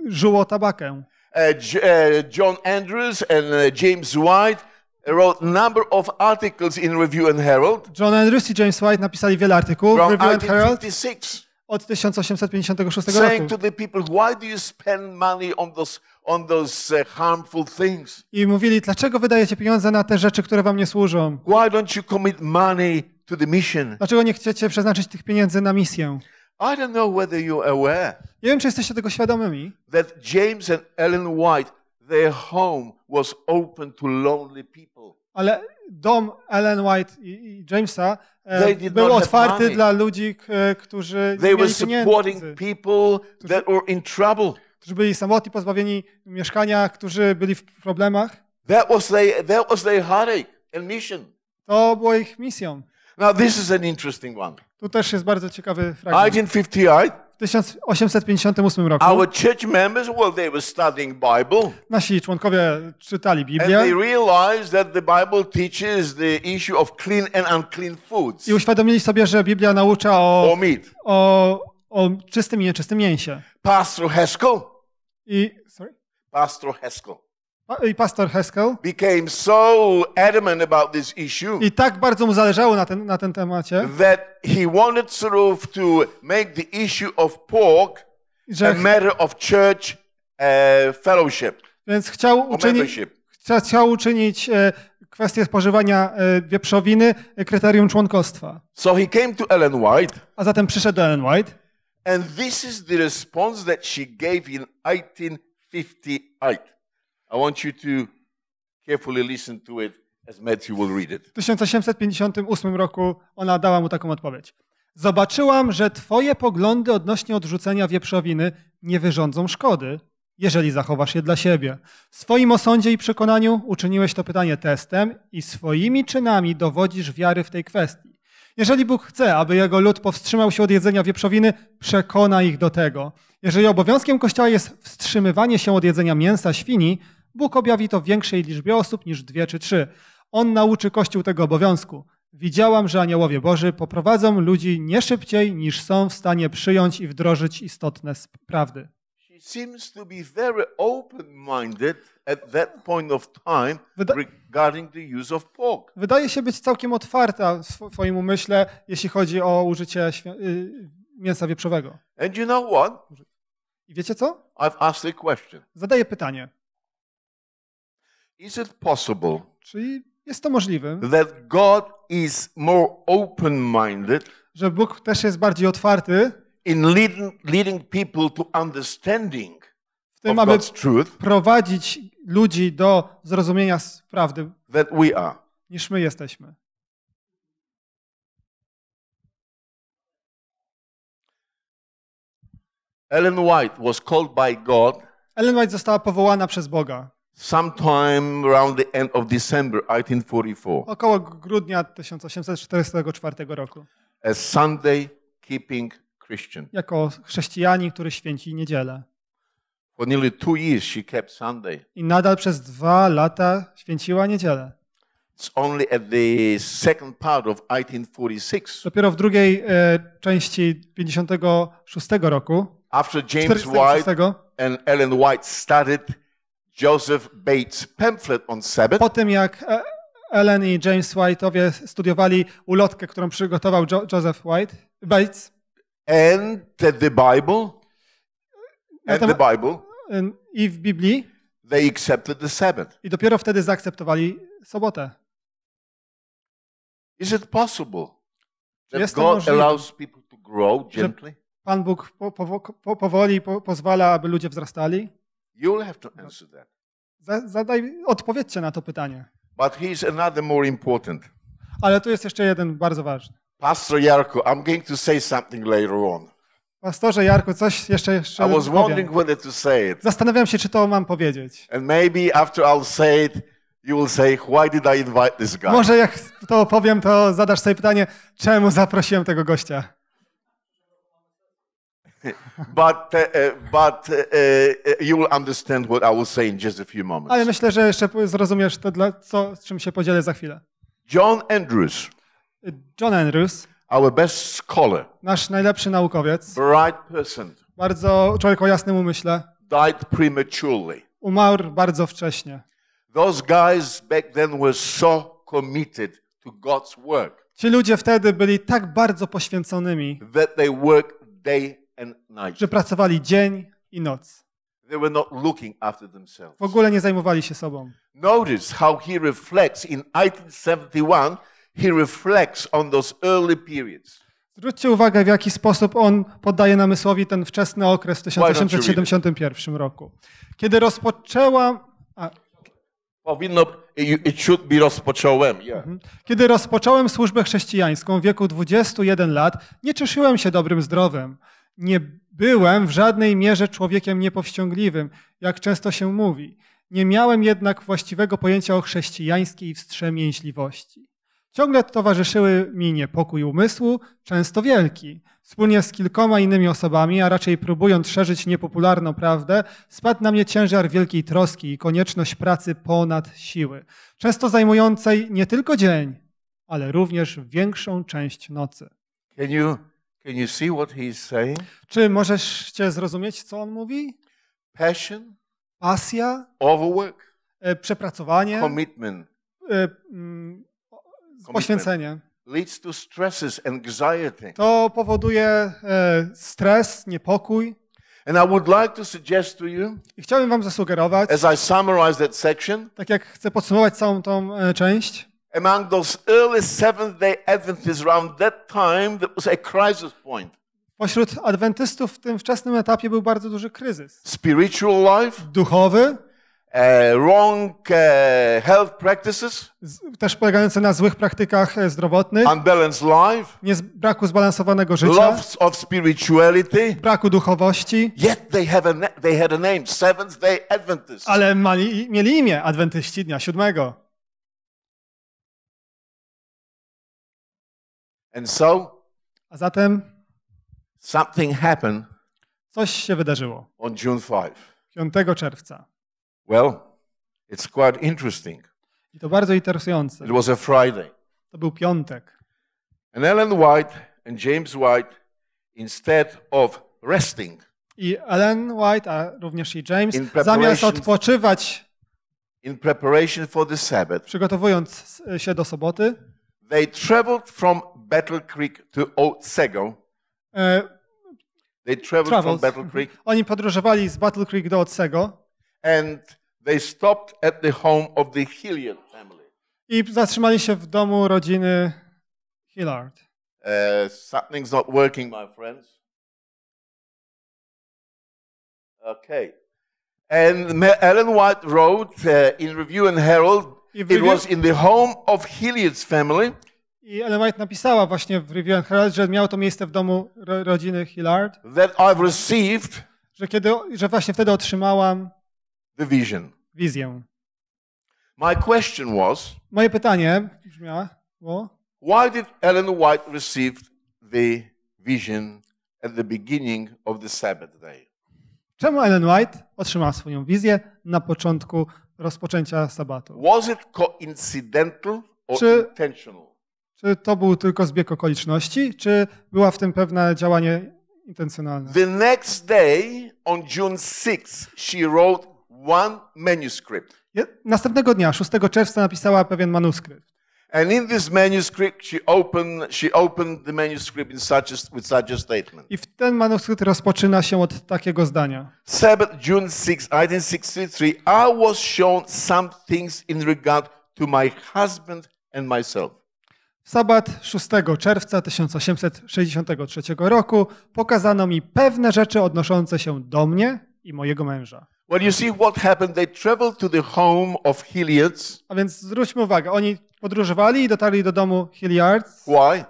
[SPEAKER 2] żuło tabakę.
[SPEAKER 1] E, e, John Andrews and e, James White wrote number of articles in Review and Herald.
[SPEAKER 2] John Andrews i James White napisali wiele artykułów w Review and Herald. 56 od 1856 roku. Saying to
[SPEAKER 1] the people, why do you spend money on those on those uh, harmful things?
[SPEAKER 2] I mówili, dlaczego wydajecie pieniądze na te rzeczy, które wam nie służą?
[SPEAKER 1] Why don't you commit money to the mission?
[SPEAKER 2] Dlaczego nie chcecie przeznaczyć tych pieniędzy na misję?
[SPEAKER 1] I don't know whether you're aware. Nie wiem, czy jesteście tego świadomymi. That James and Ellen White, their home was open to lonely people
[SPEAKER 2] ale dom Ellen White i, Jamesa e, był otwarty dla ludzi, e, którzy they mieli
[SPEAKER 1] pieniędzy. people that were in trouble.
[SPEAKER 2] Którzy byli samotni, pozbawieni mieszkania, którzy byli w problemach.
[SPEAKER 1] That was their, that was their heartache and mission. To było ich misją. Now this is an interesting one.
[SPEAKER 2] Tu też jest bardzo ciekawy fragment. 1958 1858 roku nasi członkowie czytali Biblię i uświadomili sobie, że Biblia naucza o, o, o czystym i nieczystym mięsie.
[SPEAKER 1] Pastor Haskell, I, sorry? Pastor Haskell,
[SPEAKER 2] pastor Haskell became
[SPEAKER 1] so adamant about this issue.
[SPEAKER 2] I tak bardzo mu zależało na ten, na ten temacie.
[SPEAKER 1] That he wanted sort of to make the issue of pork a matter of church uh, fellowship. Więc chciał uczynić,
[SPEAKER 2] chciał uczynić e, kwestię spożywania e, wieprzowiny e, kryterium członkostwa.
[SPEAKER 1] So he came to Ellen White. A zatem przyszedł do Ellen White. And this is the response that she gave in 1858. I want you to carefully listen to it as Matthew will read it.
[SPEAKER 2] W 1858 roku ona dała mu taką odpowiedź. Zobaczyłam, że twoje poglądy odnośnie odrzucenia wieprzowiny nie wyrządzą szkody, jeżeli zachowasz je dla siebie. W swoim osądzie i przekonaniu uczyniłeś to pytanie testem i swoimi czynami dowodzisz wiary w tej kwestii. Jeżeli Bóg chce, aby jego lud powstrzymał się od jedzenia wieprzowiny, przekona ich do tego. Jeżeli obowiązkiem Kościoła jest wstrzymywanie się od jedzenia mięsa świni, Bóg objawi to większej liczbie osób niż dwie czy trzy. On nauczy Kościół tego obowiązku. Widziałam, że aniołowie Boży poprowadzą ludzi nie szybciej, niż są w stanie przyjąć i wdrożyć istotne prawdy. Wydaje się być całkiem otwarta w swoim umyśle, jeśli chodzi o użycie y, mięsa wieprzowego.
[SPEAKER 1] And you know what? I wiecie co? I've asked a question. Zadaję pytanie. Is it possible? Czyli jest to możliwe? That God is more open-minded. Że Bóg też jest bardziej otwarty. In leading, leading people to understanding.
[SPEAKER 2] W tym, aby truth, prowadzić ludzi do zrozumienia
[SPEAKER 1] prawdy. That we are.
[SPEAKER 2] Niż my jesteśmy.
[SPEAKER 1] Ellen White was called by God.
[SPEAKER 2] Ellen White została powołana przez Boga
[SPEAKER 1] sometime around the end of December 1844.
[SPEAKER 2] Około grudnia 1844 roku.
[SPEAKER 1] As Sunday keeping Christian.
[SPEAKER 2] Jako chrześcijanin, który święci niedzielę.
[SPEAKER 1] For nearly two years she kept Sunday.
[SPEAKER 2] I nadal przez dwa lata święciła niedzielę.
[SPEAKER 1] It's only at the second part of 1846. Dopiero w
[SPEAKER 2] drugiej e, części 56 roku.
[SPEAKER 1] After James White and Ellen White started Joseph Bates pamphlet on Sabbath. Po tym jak e,
[SPEAKER 2] Ellen i James Whiteowie studiowali ulotkę, którą przygotował jo Joseph White,
[SPEAKER 1] Bates. And the Bible. E, and the Bible. E, I w Biblii. They accepted the Sabbath.
[SPEAKER 2] I dopiero wtedy zaakceptowali
[SPEAKER 1] sobotę. Is it possible
[SPEAKER 2] that Jest God możliwe, allows
[SPEAKER 1] people to grow gently?
[SPEAKER 2] Pan Bóg po, po, po, powoli pozwala, aby ludzie wzrastali?
[SPEAKER 1] You'll have to no. answer that.
[SPEAKER 2] Zadaj, odpowiedzcie na to pytanie.
[SPEAKER 1] But here's another more important.
[SPEAKER 2] Ale tu jest jeszcze jeden bardzo ważny.
[SPEAKER 1] Pastor Jarku, I'm going to say something later on.
[SPEAKER 2] Pastorze Jarku, coś jeszcze jeszcze I was powiem. wondering
[SPEAKER 1] whether to say it.
[SPEAKER 2] Zastanawiam się, czy to mam powiedzieć.
[SPEAKER 1] And maybe after I'll say it, you will say, why did I invite this guy? Może jak
[SPEAKER 2] to powiem, to zadasz sobie pytanie, czemu zaprosiłem tego gościa?
[SPEAKER 1] But, uh, uh but uh, uh, you will understand what I will say in just a few moments. Ale
[SPEAKER 2] myślę, że jeszcze zrozumiesz to, dla, co, z czym się podzielę za chwilę.
[SPEAKER 1] John Andrews. John Andrews. Our best scholar.
[SPEAKER 2] Nasz najlepszy naukowiec.
[SPEAKER 1] Bright person.
[SPEAKER 2] Bardzo człowiek o jasnym umyśle.
[SPEAKER 1] Died prematurely.
[SPEAKER 2] Umarł bardzo wcześnie.
[SPEAKER 1] Those guys back then were so committed to God's work.
[SPEAKER 2] Ci ludzie wtedy byli tak bardzo poświęconymi,
[SPEAKER 1] that they worked day and night. Że
[SPEAKER 2] pracowali dzień i noc.
[SPEAKER 1] They were not looking after themselves. W ogóle
[SPEAKER 2] nie zajmowali się sobą.
[SPEAKER 1] Notice how he reflects in 1871, he reflects on those early periods. Zwróćcie
[SPEAKER 2] uwagę, w jaki sposób on poddaje namysłowi ten wczesny okres w 1871 roku. Kiedy rozpoczęłam.
[SPEAKER 1] A... Powinno, it should be rozpocząłem. Yeah. Mhm.
[SPEAKER 2] Kiedy rozpocząłem służbę chrześcijańską w wieku 21 lat, nie cieszyłem się dobrym zdrowiem. Nie byłem w żadnej mierze człowiekiem niepowściągliwym, jak często się mówi. Nie miałem jednak właściwego pojęcia o chrześcijańskiej wstrzemięźliwości. Ciągle towarzyszyły mi niepokój umysłu, często wielki. Wspólnie z kilkoma innymi osobami, a raczej próbując szerzyć niepopularną prawdę, spadł na mnie ciężar wielkiej troski i konieczność pracy ponad siły, często zajmującej nie tylko dzień, ale również większą część nocy. Can you
[SPEAKER 1] Can you see what he's saying?
[SPEAKER 2] Czy możecie zrozumieć, co on mówi? Passion, Pasja,
[SPEAKER 1] overwork, e, przepracowanie, commitment, e, mm, poświęcenie. Leads to stresses, anxiety. To
[SPEAKER 2] powoduje e, stres, niepokój.
[SPEAKER 1] And I would like to suggest to
[SPEAKER 2] you, I chciałbym wam zasugerować, as I summarize that section, tak jak chcę podsumować całą tą e,
[SPEAKER 1] część, among those early Seventh Day Adventists around that time, there was a crisis point.
[SPEAKER 2] Pośród adwentystów w tym wczesnym etapie był bardzo duży kryzys.
[SPEAKER 1] Spiritual life, duchowy, uh, wrong uh, health practices,
[SPEAKER 2] z, też polegający na złych praktykach e, zdrowotnych,
[SPEAKER 1] unbalanced life,
[SPEAKER 2] nie z, braku zbalansowanego życia, loss
[SPEAKER 1] of spirituality, braku duchowości. Yet they, have a, they had a name, Seventh Day Adventists. Ale
[SPEAKER 2] mali, mieli imię Adwentyści Dnia Siódmego.
[SPEAKER 1] And so, a zatem something happened coś się wydarzyło on June
[SPEAKER 2] 5. czerwca.
[SPEAKER 1] Well, it's quite interesting.
[SPEAKER 2] I to bardzo interesujące.
[SPEAKER 1] It was a Friday.
[SPEAKER 2] To był piątek.
[SPEAKER 1] And Ellen White and James White instead of resting.
[SPEAKER 2] I Ellen White, a również i
[SPEAKER 1] James, zamiast
[SPEAKER 2] odpoczywać
[SPEAKER 1] in preparation for the Sabbath,
[SPEAKER 2] przygotowując się do soboty,
[SPEAKER 1] They traveled from Battle Creek to Otsego. They traveled from Battle mhm. Creek
[SPEAKER 2] Oni podróżowali z Battle Creek do
[SPEAKER 1] Otsego and they stopped at the home of the Hilliard family.
[SPEAKER 2] i zatrzymali się w domu rodziny
[SPEAKER 1] Hillard. Uh, something's not working, my friends. Okay. And Ellen White wrote uh, in Review and Herald It was in the home of Hilliard's family.
[SPEAKER 2] I Ellen White napisała właśnie w Review and Herald, że miało to miejsce w domu ro rodziny Hillard. That I've received że, kiedy, że właśnie wtedy
[SPEAKER 1] otrzymałam the vision. wizję. My question was,
[SPEAKER 2] Moje pytanie
[SPEAKER 1] brzmiało, why did Ellen White receive the vision at the beginning of the Sabbath day?
[SPEAKER 2] Czemu Ellen White otrzymała swoją wizję na początku rozpoczęcia sabatu. Was
[SPEAKER 1] it coincidental or czy, intentional?
[SPEAKER 2] Czy to był tylko zbieg okoliczności, czy była w tym pewne działanie intencjonalne?
[SPEAKER 1] The next day on June 6 she wrote one manuscript.
[SPEAKER 2] Następnego dnia, 6 czerwca, napisała pewien
[SPEAKER 1] manuskrypt. And in this manuscript she opened, she opened the manuscript in such a, with such a statement.
[SPEAKER 2] I ten manuskrypt rozpoczyna się od takiego zdania.
[SPEAKER 1] Sabbath, June 6, 1863, I was shown some things in regard to my husband and myself.
[SPEAKER 2] Sabat 6 czerwca 1863 roku pokazano mi pewne rzeczy odnoszące się do mnie
[SPEAKER 1] i mojego męża. Well, you see what happened. They traveled to the home of Hilliard's. A więc zwróćmy uwagę,
[SPEAKER 2] oni Podróżowali i dotarli do domu Hilliards.
[SPEAKER 1] Why?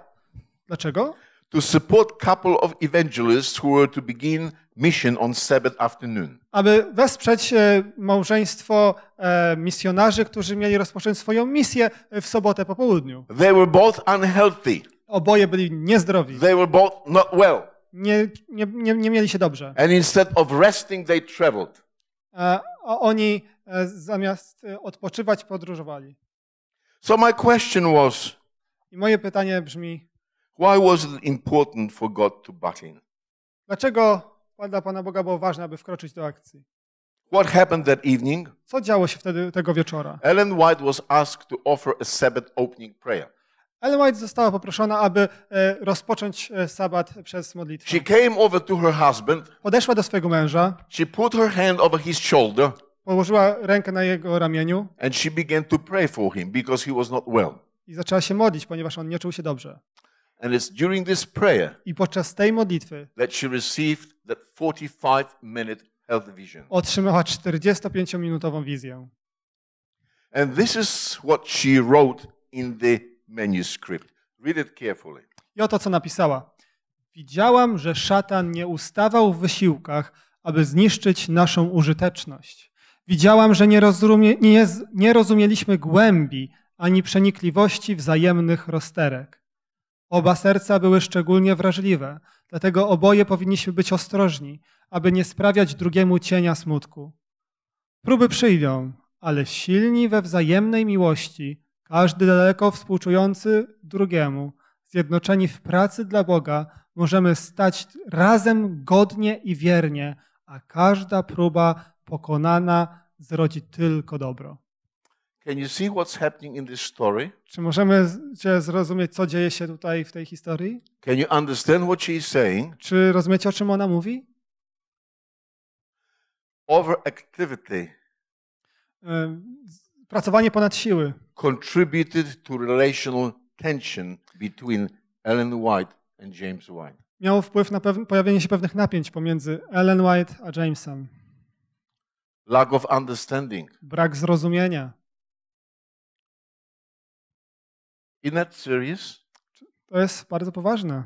[SPEAKER 1] Dlaczego? To support couple of evangelists who were to begin mission on Sabbath afternoon.
[SPEAKER 2] Aby wesprzeć e, małżeństwo e, misjonarzy, którzy mieli rozpocząć swoją misję e, w sobotę po południu.
[SPEAKER 1] They were both unhealthy. Oboje byli niezdrowi. They were both not well. Nie, nie, nie, nie mieli się dobrze. And instead of resting they traveled.
[SPEAKER 2] A oni zamiast odpoczywać podróżowali.
[SPEAKER 1] So my question was, I moje pytanie brzmi, why was it important for God to butt in?
[SPEAKER 2] Dlaczego dla Pana Boga było ważne, aby wkroczyć do akcji?
[SPEAKER 1] What happened that evening?
[SPEAKER 2] Co działo się wtedy tego wieczora?
[SPEAKER 1] Ellen White was asked to offer a Sabbath opening prayer.
[SPEAKER 2] Ellen White została poproszona, aby e, rozpocząć e, sabat przez modlitwę.
[SPEAKER 1] She came over to her husband. Podeszła do swojego męża. She put her hand over his shoulder. Położyła rękę na jego ramieniu. And she began to pray for him because he was not well.
[SPEAKER 2] I zaczęła się modlić, ponieważ on nie czuł się dobrze.
[SPEAKER 1] And it's during this prayer I
[SPEAKER 2] podczas tej modlitwy
[SPEAKER 1] that she received that 45 minute health vision.
[SPEAKER 2] Otrzymała 45-minutową wizję.
[SPEAKER 1] And this is what she wrote in the manuscript. Read it carefully.
[SPEAKER 2] I oto co napisała. Widziałam, że szatan nie ustawał w wysiłkach, aby zniszczyć naszą użyteczność. Widziałam, że nie, rozumie, nie, nie rozumieliśmy głębi ani przenikliwości wzajemnych rozterek. Oba serca były szczególnie wrażliwe, dlatego oboje powinniśmy być ostrożni, aby nie sprawiać drugiemu cienia smutku. Próby przyjdą, ale silni we wzajemnej miłości, każdy daleko współczujący drugiemu, zjednoczeni w pracy dla Boga, możemy stać razem godnie i wiernie, a każda próba pokonana zrodzi tylko dobro.
[SPEAKER 1] Can you see what's happening in this story? Czy możemy
[SPEAKER 2] zrozumieć, co dzieje się tutaj w tej historii?
[SPEAKER 1] Can you understand what she is saying?
[SPEAKER 2] Czy rozumiecie, o czym ona mówi?
[SPEAKER 1] Overactivity.
[SPEAKER 2] Pracowanie ponad siły.
[SPEAKER 1] Contributed to relational tension between Ellen White and James White.
[SPEAKER 2] Miało wpływ na pojawienie się pewnych napięć pomiędzy Ellen White a Jamesem.
[SPEAKER 1] Lack of understanding. Brak
[SPEAKER 2] zrozumienia.
[SPEAKER 1] In that serious?
[SPEAKER 2] To jest bardzo poważne.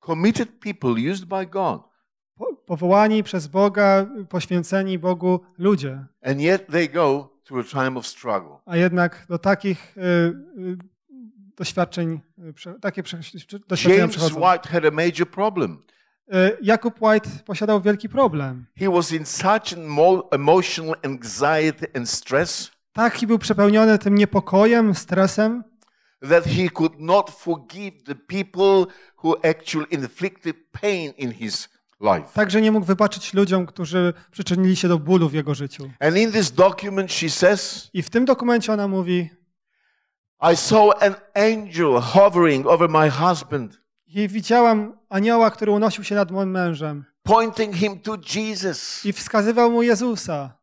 [SPEAKER 1] Committed people used by God.
[SPEAKER 2] Po, powołani przez Boga, poświęceni Bogu ludzie.
[SPEAKER 1] And yet they go through a time of struggle.
[SPEAKER 2] A jednak do takich y, y, doświadczeń, y, takie doświadczenia James przechodzą.
[SPEAKER 1] White had a major problem. E, Jakub White posiadał wielki problem. He was in such emotional anxiety and stress.
[SPEAKER 2] Tak, i był przepełniony tym niepokojem, stresem.
[SPEAKER 1] That he could not forgive the people who actually inflicted pain in his life.
[SPEAKER 2] Także nie mógł wybaczyć ludziom, którzy przyczynili się do bólu w jego życiu.
[SPEAKER 1] And in this document she says. I w tym dokumencie ona mówi. I saw an angel hovering over my husband. I widziałam
[SPEAKER 2] anioła, który unosił się nad moim mężem.
[SPEAKER 1] Pointing him to Jesus. I wskazywał mu Jezusa.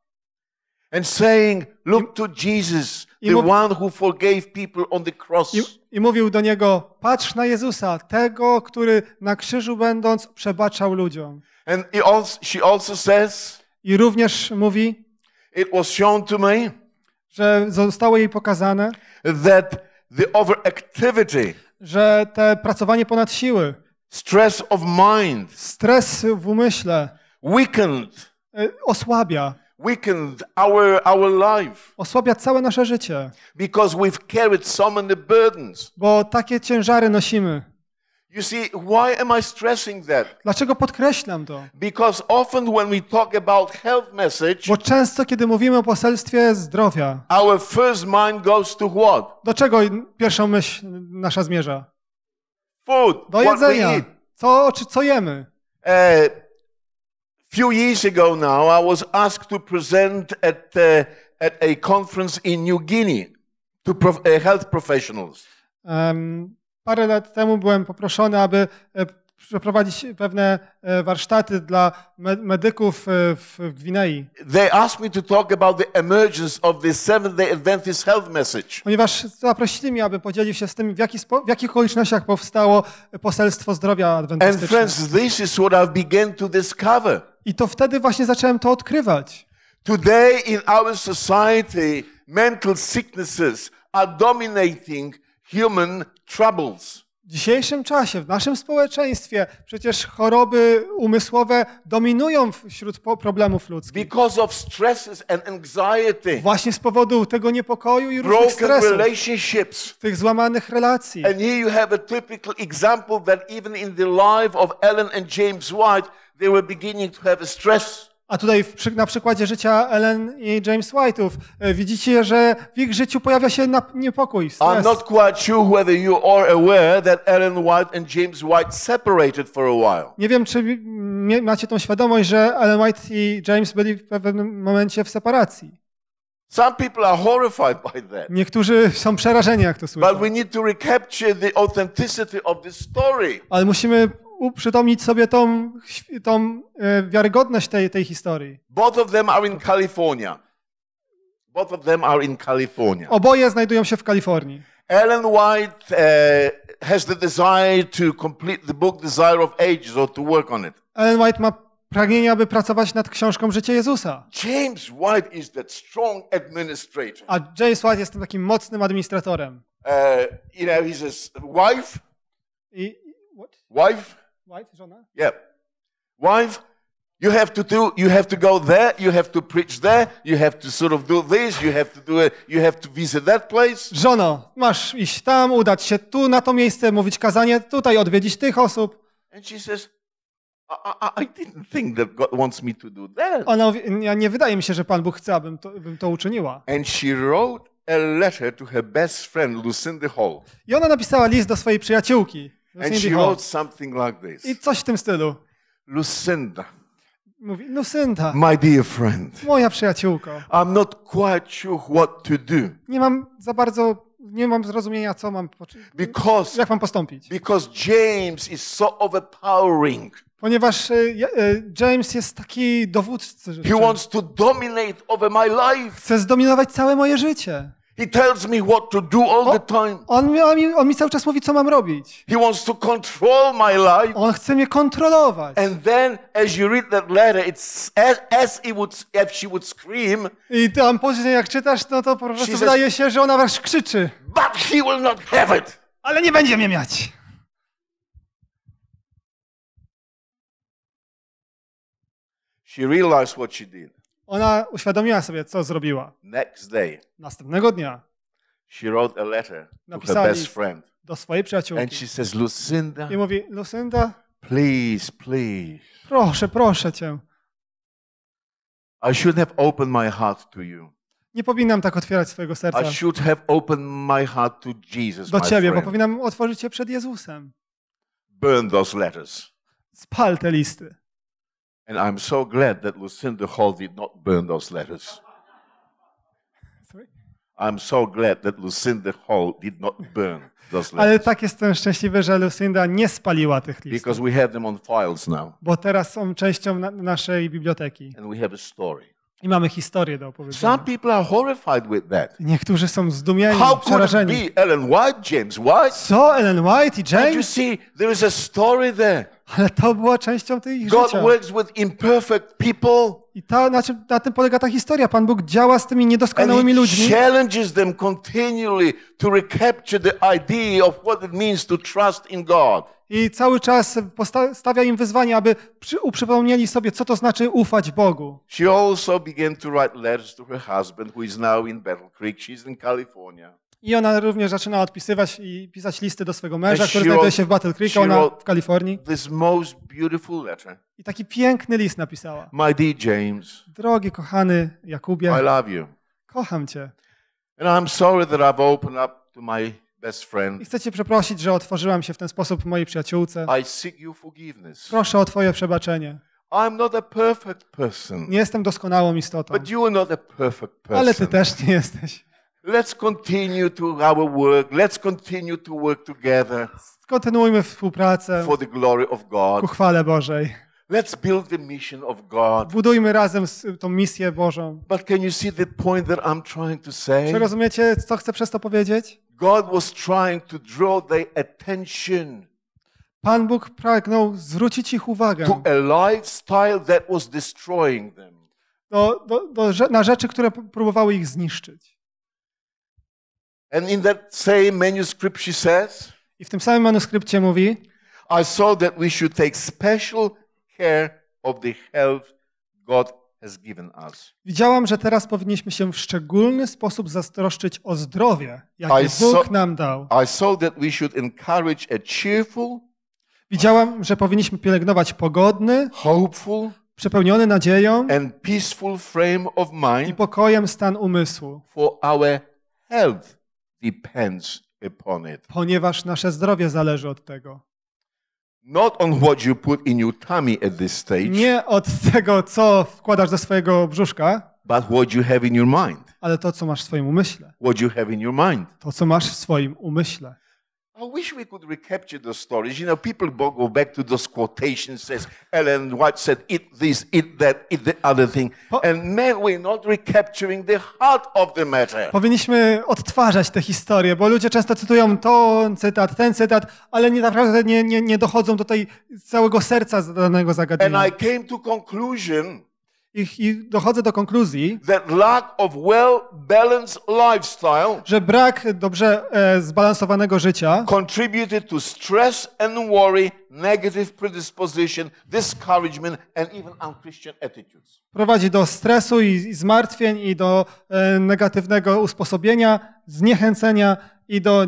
[SPEAKER 1] And saying, look to Jesus, the one who forgave
[SPEAKER 2] people on the cross. I, I mówił do niego, patrz na Jezusa, tego, który na krzyżu będąc przebaczał ludziom.
[SPEAKER 1] And also, she also says,
[SPEAKER 2] I również mówi, it was shown to me, że zostało jej pokazane, that the overactivity że te pracowanie ponad siły, stress of mind, stres w umyśle, weakened, y, osłabia.
[SPEAKER 1] Weakened our, our life. Osłabia całe nasze życie. Because we've carried so many burdens.
[SPEAKER 2] Bo takie ciężary nosimy.
[SPEAKER 1] You see, why am I stressing that? Dlaczego
[SPEAKER 2] podkreślam to?
[SPEAKER 1] Because often when we talk about health message, bo często kiedy mówimy o poselstwie zdrowia, our first mind goes to what? Do
[SPEAKER 2] czego pierwszą myśl nasza zmierza?
[SPEAKER 1] Food. Do jedzenia. Co, czy co jemy? Uh, few years ago now, I was asked to present at uh, at a conference in New Guinea to prof- uh, health professionals.
[SPEAKER 2] Um, Parę lat temu byłem poproszony, aby e, przeprowadzić pewne e, warsztaty dla medyków e, w Gwinei.
[SPEAKER 1] They asked me to talk about the emergence of the Seventh-day Adventist health message.
[SPEAKER 2] Ponieważ zaprosili mnie, aby podzielić się z tym, w, jaki spo, w jakich okolicznościach powstało poselstwo zdrowia adwentystyczne. And friends,
[SPEAKER 1] this is what I began to discover. I to wtedy właśnie zacząłem to odkrywać. Today in our society mental sicknesses are dominating human troubles. W dzisiejszym czasie, w naszym społeczeństwie,
[SPEAKER 2] przecież choroby umysłowe dominują wśród problemów ludzkich.
[SPEAKER 1] Because of stresses and anxiety,
[SPEAKER 2] Właśnie z powodu tego niepokoju i różnych stresów,
[SPEAKER 1] tych złamanych relacji. And here you have a typical example that even in the life of Ellen and James White, they were beginning to have a stress.
[SPEAKER 2] A tutaj w, na przykładzie życia Ellen i James White'ów e, widzicie, że w ich życiu pojawia się niepokój, stres. I'm not
[SPEAKER 1] quite sure whether you are aware that Ellen White and James White separated for a while.
[SPEAKER 2] Nie wiem, czy macie tą świadomość, że Ellen White i James byli w pewnym momencie w separacji.
[SPEAKER 1] Some people are horrified by that.
[SPEAKER 2] Niektórzy są przerażeni,
[SPEAKER 1] jak to słyszą. But we need to recapture the authenticity of this story.
[SPEAKER 2] Ale musimy uprzytomnić sobie tą, tą e, wiarygodność tej, tej historii.
[SPEAKER 1] Both of them are in California. Both of them are in California.
[SPEAKER 2] Oboje znajdują się w Kalifornii.
[SPEAKER 1] Ellen White uh, has the desire to complete the book Desire of Ages or to work on it.
[SPEAKER 2] Ellen White ma pragnienie, aby pracować nad książką Życie Jezusa.
[SPEAKER 1] James White is that strong administrator. A
[SPEAKER 2] James White jest takim mocnym administratorem.
[SPEAKER 1] Uh, you know, he's a wife. I, what? Wife. Wife, żona? Yeah. Wife, you have to do, you have to go there, you have to preach there, you have to sort of do this, you have to do it, you have to visit that place. Żono,
[SPEAKER 2] masz iść tam, udać się tu, na to miejsce, mówić kazanie, tutaj odwiedzić tych osób.
[SPEAKER 1] And she says, I, didn't think that God wants me to do
[SPEAKER 2] that. Ona ja nie wydaje mi się, że Pan Bóg chce, abym to, bym to uczyniła.
[SPEAKER 1] And she wrote a letter to her best friend Lucinda Hall.
[SPEAKER 2] I ona napisała list do swojej przyjaciółki. And she wrote
[SPEAKER 1] something like this. I coś w tym stylu. Lucinda.
[SPEAKER 2] Mówi, Lucinda.
[SPEAKER 1] My dear friend. Moja przyjaciółko. I'm not quite sure what to do.
[SPEAKER 2] Nie mam za bardzo nie mam zrozumienia, co mam
[SPEAKER 1] because, jak mam postąpić. Because James is so overpowering.
[SPEAKER 2] Ponieważ e, e, James jest taki dowódcy. He wants to dominate
[SPEAKER 1] over my life.
[SPEAKER 2] Chce zdominować całe moje życie. He tells me what to do all the time. On mi, on, mi, on mi cały czas mówi, co mam robić. He wants to control my life. On chce mnie
[SPEAKER 1] kontrolować. And then, as you read that letter, it's as, as would, if she would scream. I tam później, jak czytasz, no to po prostu wydaje się,
[SPEAKER 2] że ona was krzyczy. But he will not have it. Ale nie będzie mnie miać.
[SPEAKER 1] She realized what she did.
[SPEAKER 2] Ona uświadomiła sobie, co zrobiła.
[SPEAKER 1] Next day, Następnego dnia she wrote a letter to her best friend. do swojej przyjaciółki. And she says, Lucinda, i mówi, Lucinda, please, please,
[SPEAKER 2] proszę, proszę cię,
[SPEAKER 1] I should have opened my heart to you.
[SPEAKER 2] nie powinnam tak otwierać swojego serca I
[SPEAKER 1] should have opened my heart to Jesus, do my ciebie, bo friend.
[SPEAKER 2] powinnam otworzyć się przed Jezusem.
[SPEAKER 1] Burn those letters. Spal te listy. And I'm so glad that Lucinda Hall did not burn those letters. I'm so glad that Lucinda Hall did not burn those letters. Ale
[SPEAKER 2] tak jestem szczęśliwy, że Lucinda nie spaliła tych listów.
[SPEAKER 1] Because we have them on files now.
[SPEAKER 2] Bo teraz są częścią na naszej biblioteki. And we have a story. I mamy
[SPEAKER 1] historię do opowiedzenia. Some people are horrified with that.
[SPEAKER 2] Niektórzy są zdumieni, How przerażeni. Could it
[SPEAKER 1] be Ellen White, James White?
[SPEAKER 2] Co Ellen White i James? And you see,
[SPEAKER 1] there is a story there.
[SPEAKER 2] Ale to była częścią tej ich God życia. works with imperfect people. I ta, na, czym, na tym polega ta historia. Pan Bóg działa z tymi niedoskonałymi ludźmi. I cały czas stawia im wyzwanie, aby przy, uprzypomnieli sobie, co to znaczy ufać Bogu.
[SPEAKER 1] She also began to write letters to her husband, who is now in Battle Creek. She's in California.
[SPEAKER 2] I ona również zaczyna odpisywać i pisać listy do swojego męża, który znajduje się w Battle Creek, ona
[SPEAKER 1] w Kalifornii. This most beautiful letter.
[SPEAKER 2] I taki piękny list napisała.
[SPEAKER 1] My dear James,
[SPEAKER 2] Drogi, kochany
[SPEAKER 1] I Jakubie, love you.
[SPEAKER 2] kocham cię.
[SPEAKER 1] And I'm sorry that I've opened up to my best I
[SPEAKER 2] chcę cię przeprosić, że otworzyłam się w ten sposób mojej przyjaciółce. I seek forgiveness. Proszę o twoje przebaczenie.
[SPEAKER 1] I'm not a perfect person,
[SPEAKER 2] Nie jestem doskonałą istotą, but
[SPEAKER 1] you are not a perfect ale ty też
[SPEAKER 2] nie jesteś.
[SPEAKER 1] Let's continue to our work. Let's continue to work together.
[SPEAKER 2] Kontynuujmy współpracę. For
[SPEAKER 1] the glory of God. Ku chwale Bożej. Let's build the mission of God. Budujmy
[SPEAKER 2] razem tą misję Bożą.
[SPEAKER 1] But can you see the point that I'm trying to say? Czy rozumiecie, co chcę przez to powiedzieć? God was trying to draw their attention. Pan Bóg pragnął zwrócić ich uwagę. To a lifestyle that was destroying them. Do, do, do,
[SPEAKER 2] na rzeczy, które
[SPEAKER 1] próbowały ich
[SPEAKER 2] zniszczyć.
[SPEAKER 1] And in that same manuscript she says, I w tym samym manuskrypcie mówi, I saw that we should take special care of the health God has given us.
[SPEAKER 2] Widziałam, że teraz powinniśmy się w szczególny sposób zastroszczyć o zdrowie, jakie Bóg nam dał.
[SPEAKER 1] I saw that we should encourage a cheerful,
[SPEAKER 2] Widziałam, że powinniśmy pielęgnować pogodny, hopeful, przepełniony nadzieją and peaceful frame of mind i pokojem stan umysłu
[SPEAKER 1] for our health depends upon it.
[SPEAKER 2] Ponieważ nasze zdrowie zależy od tego.
[SPEAKER 1] Not on what you put in your tummy at this stage.
[SPEAKER 2] Nie od tego, co wkładasz do swojego brzuszka.
[SPEAKER 1] But what you have in your mind.
[SPEAKER 2] Ale to, co masz w swoim umyśle.
[SPEAKER 1] What you have in your mind.
[SPEAKER 2] To, co masz w swoim umyśle.
[SPEAKER 1] I wish we could recapture those stories. You know, people go back to those quotations, says Ellen White said, eat this, eat that, eat the other thing. And man, we're not recapturing the heart of the matter.
[SPEAKER 2] Powinniśmy odtwarzać te historie, bo ludzie często cytują to cytat, ten cytat, ale nie naprawdę nie, nie, nie dochodzą do tej całego serca danego zagadnienia. And I
[SPEAKER 1] came to conclusion i, I, dochodzę do konkluzji, well że brak dobrze e, zbalansowanego życia contributed to stress and worry, negative predisposition, discouragement and even unchristian attitudes.
[SPEAKER 2] Prowadzi do stresu i, i zmartwień i do e, negatywnego usposobienia, zniechęcenia i do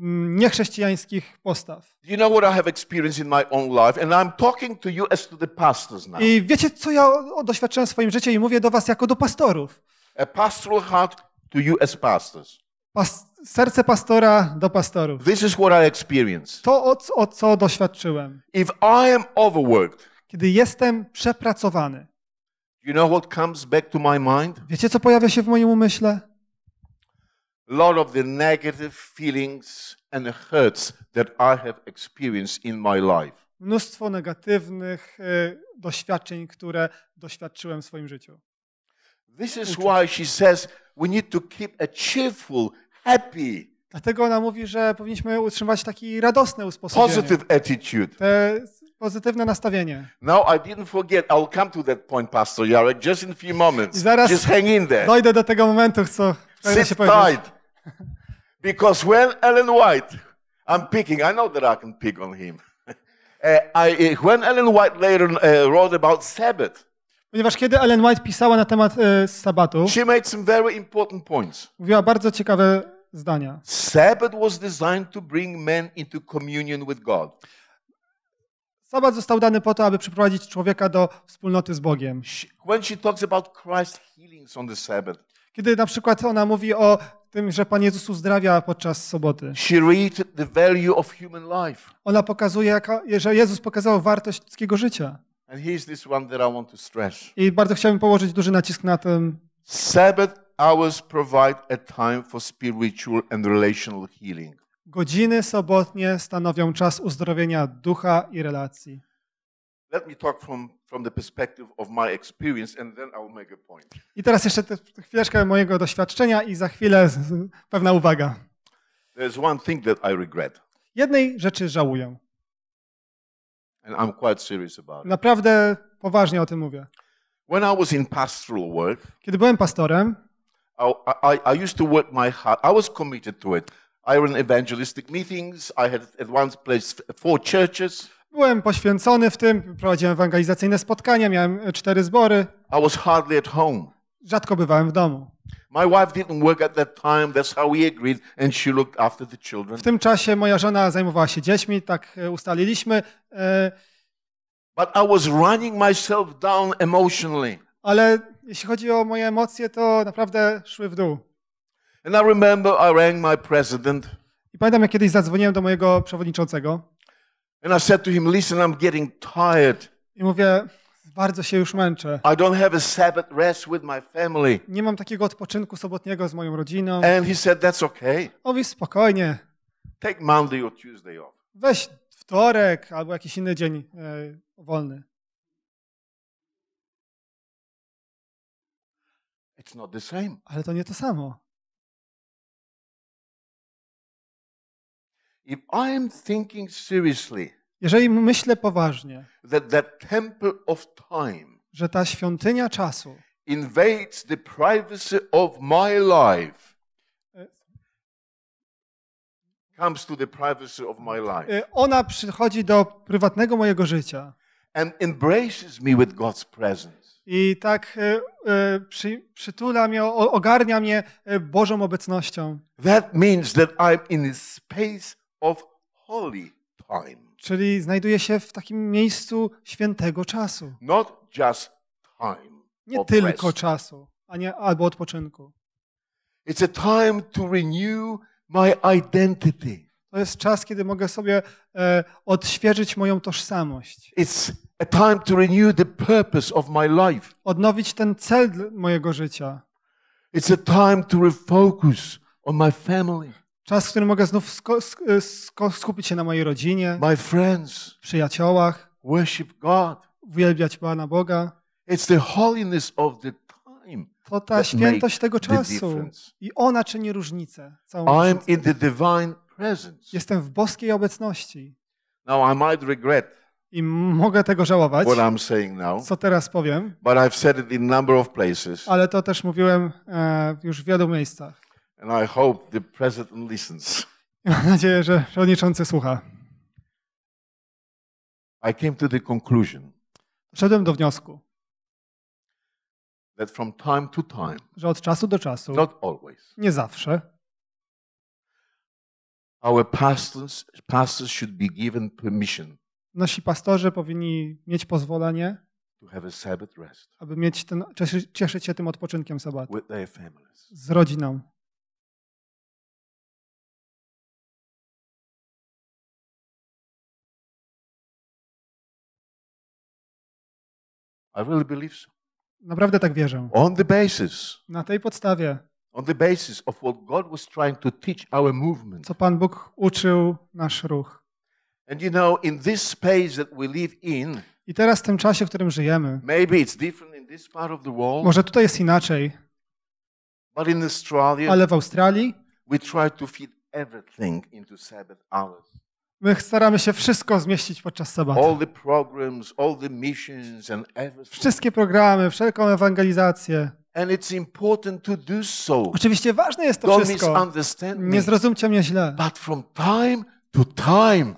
[SPEAKER 2] Mm, niechrześcijańskich postaw.
[SPEAKER 1] You know what I have experienced in my own life and I'm talking to you as to the pastors now. I
[SPEAKER 2] wiecie co ja doświadczyłem w swoim życiu i mówię do was jako do pastorów.
[SPEAKER 1] A pastoral heart to you as pastors.
[SPEAKER 2] Pas serce pastora do pastorów.
[SPEAKER 1] This is what I experienced.
[SPEAKER 2] To o, o co doświadczyłem.
[SPEAKER 1] If I am overworked.
[SPEAKER 2] Kiedy jestem przepracowany.
[SPEAKER 1] You know what comes back to my mind?
[SPEAKER 2] Wiecie co pojawia się w moim umyśle?
[SPEAKER 1] lot of the negative feelings and hurts that I have experienced in my life.
[SPEAKER 2] Mnóstwo negatywnych y, doświadczeń, które doświadczyłem w swoim życiu.
[SPEAKER 1] This is why she says we need to keep a cheerful, happy Dlatego
[SPEAKER 2] ona mówi, że powinniśmy utrzymywać taki radosny
[SPEAKER 1] sposób. Positive attitude. Te
[SPEAKER 2] pozytywne nastawienie.
[SPEAKER 1] Now I didn't forget. I'll come to that point, Pastor Jarek, just in a few moments. zaraz just hang in there. Dojdę
[SPEAKER 2] do tego momentu, co Sit tight
[SPEAKER 1] because when Ellen White, I'm picking, I know that I can pick on him. Uh, I, eh, when Ellen White later uh, wrote about Sabbath,
[SPEAKER 2] Ponieważ kiedy Ellen White pisała na temat e,
[SPEAKER 1] sabatu, she made some very important points.
[SPEAKER 2] mówiła bardzo ciekawe zdania.
[SPEAKER 1] Sabbath was designed to bring men into communion with God.
[SPEAKER 2] Sabat został dany po to, aby przyprowadzić człowieka do wspólnoty z Bogiem.
[SPEAKER 1] When she talks about Christ healings on the Sabbath,
[SPEAKER 2] Kiedy na przykład ona mówi o tym, że Pan Jezus uzdrawia podczas soboty. Ona pokazuje, że Jezus pokazał wartość ludzkiego życia. I bardzo chciałbym położyć duży nacisk na tym. Godziny sobotnie stanowią czas uzdrowienia ducha i relacji.
[SPEAKER 1] Let me talk from, from the perspective of my experience and then I make a point.
[SPEAKER 2] I teraz jeszcze te, chwileczkę mojego doświadczenia i za chwilę pewna uwaga.
[SPEAKER 1] There's one thing that I regret.
[SPEAKER 2] Jednej rzeczy żałuję.
[SPEAKER 1] And I'm quite serious about it.
[SPEAKER 2] Naprawdę poważnie o tym mówię.
[SPEAKER 1] When I was in pastoral work,
[SPEAKER 2] kiedy byłem pastorem,
[SPEAKER 1] I, I, I used to work my heart. I was committed to it. I ran evangelistic meetings. I had at once placed four churches.
[SPEAKER 2] Byłem poświęcony w tym, prowadziłem ewangelizacyjne spotkania, miałem cztery zbory.
[SPEAKER 1] I was hardly at home.
[SPEAKER 2] Rzadko bywałem w domu.
[SPEAKER 1] W tym czasie
[SPEAKER 2] moja żona zajmowała się dziećmi, tak e, ustaliliśmy. E,
[SPEAKER 1] But I was running myself down emotionally. Ale jeśli chodzi o moje emocje, to naprawdę szły w dół. And I remember I rang my president.
[SPEAKER 2] I pamiętam, jak kiedyś zadzwoniłem do mojego przewodniczącego.
[SPEAKER 1] And I said to him, listen, I'm getting tired. I mówię, bardzo
[SPEAKER 2] się już męczę.
[SPEAKER 1] I don't have a Sabbath rest with my family.
[SPEAKER 2] Nie mam takiego odpoczynku sobotniego z moją rodziną. And he
[SPEAKER 1] said, that's okay.
[SPEAKER 2] On mówi, spokojnie.
[SPEAKER 1] Take Monday or Tuesday off.
[SPEAKER 2] Weź wtorek albo jakiś inny dzień e, wolny.
[SPEAKER 1] It's not the same.
[SPEAKER 2] Ale to nie to samo.
[SPEAKER 1] If I'm thinking seriously,
[SPEAKER 2] jeżeli myślę poważnie,
[SPEAKER 1] that the temple of time
[SPEAKER 2] że ta świątynia czasu
[SPEAKER 1] invades the privacy of my life, comes to the privacy of my life.
[SPEAKER 2] Y, ona przychodzi do prywatnego mojego życia. And embraces
[SPEAKER 1] me with God's
[SPEAKER 2] presence. I tak y, y, przy, przytula mnie, ogarnia mnie Bożą obecnością.
[SPEAKER 1] That means that I'm in a space of holy time.
[SPEAKER 2] Czyli znajduje się w takim miejscu świętego czasu.
[SPEAKER 1] Not just time.
[SPEAKER 2] Nie tylko rest. czasu, a nie, albo odpoczynku. It's a time to renew my
[SPEAKER 1] identity. To
[SPEAKER 2] jest czas, kiedy mogę sobie e, odświeżyć moją tożsamość. It's a time to renew the purpose of my life. Odnowić ten cel mojego życia. It's a time to refocus on my family. Czas, w którym mogę znów e, skupić się na mojej rodzinie, my friends, przyjaciołach,
[SPEAKER 1] worship God. uwielbiać Pana Boga. It's the holiness of the time.
[SPEAKER 2] To ta świętość tego czasu i ona czyni różnicę. Całą I'm
[SPEAKER 1] in the divine
[SPEAKER 2] presence. Jestem w boskiej obecności.
[SPEAKER 1] Now I might regret i mogę tego żałować, now, co
[SPEAKER 2] teraz powiem, ale to też mówiłem e, już w wielu miejscach.
[SPEAKER 1] And I hope the president listens. Mam nadzieję, że przewodniczący słucha. I came to the conclusion do wniosku, that from time to time,
[SPEAKER 2] że od czasu do czasu, not always, nie zawsze,
[SPEAKER 1] our pastors, pastors should be given permission
[SPEAKER 2] nasi pastorzy powinni mieć pozwolenie,
[SPEAKER 1] to have a Sabbath rest
[SPEAKER 2] aby mieć ten, cieszyć się tym odpoczynkiem sabbatu. with their families. z rodziną.
[SPEAKER 1] I really believe so. Naprawdę tak wierzę. On the basis. Na tej podstawie. On the basis of what God was trying to teach our movement. Co
[SPEAKER 2] Pan Bóg uczył nasz ruch.
[SPEAKER 1] And you know, in this space that we live in.
[SPEAKER 2] I teraz w tym czasie, w którym żyjemy. Maybe it's
[SPEAKER 1] different in this part of the world. Może
[SPEAKER 2] tutaj jest inaczej.
[SPEAKER 1] But in Australia. Ale w Australii. We try to fit everything into Sabbath hours.
[SPEAKER 2] My staramy się wszystko zmieścić podczas sabatu. Wszystkie programy, wszelką ewangelizację.
[SPEAKER 1] Oczywiście ważne jest to wszystko. Nie zrozumcie
[SPEAKER 2] mnie źle.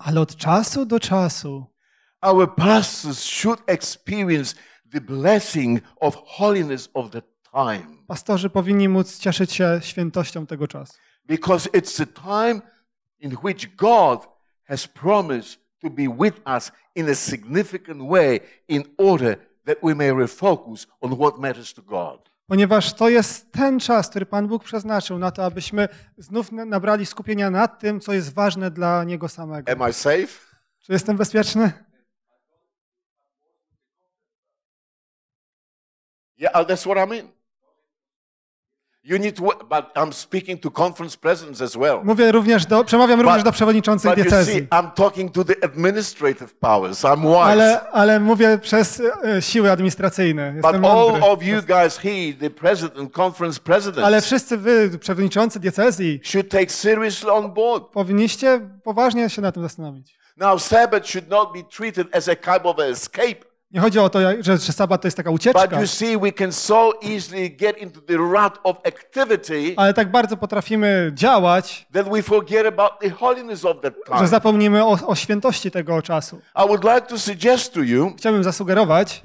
[SPEAKER 2] Ale od czasu do czasu.
[SPEAKER 1] Our pastors should experience the blessing of holiness of the time.
[SPEAKER 2] Pastorzy powinni móc cieszyć się świętością tego czasu.
[SPEAKER 1] Because it's the time in which God has promised to be with us in a significant way in order that we may refocus on what matters to God.
[SPEAKER 2] Ponieważ to jest ten czas, który Pan Bóg przeznaczył na to, abyśmy znów nabrali skupienia nad tym, co jest ważne dla Niego samego. Am I safe? Czy jestem bezpieczny?
[SPEAKER 1] Yeah, uh, that's what I mean.
[SPEAKER 2] Mówię również do,
[SPEAKER 1] przemawiam również do przewodniczących diecezji. you Ale,
[SPEAKER 2] ale mówię przez e, siły administracyjne. Jestem but all of
[SPEAKER 1] you guys here, the president, conference presidents, ale wszyscy
[SPEAKER 2] wy, przewodniczący diecezji, should take
[SPEAKER 1] seriously on board.
[SPEAKER 2] Powinniście poważnie się na tym zastanowić.
[SPEAKER 1] Now, Sabbath should not be treated as a kind of escape.
[SPEAKER 2] Nie chodzi o to, że, że sabat to jest taka ucieczka. Ale tak bardzo potrafimy działać, że zapomnimy o, o świętości tego czasu.
[SPEAKER 1] Chciałbym zasugerować,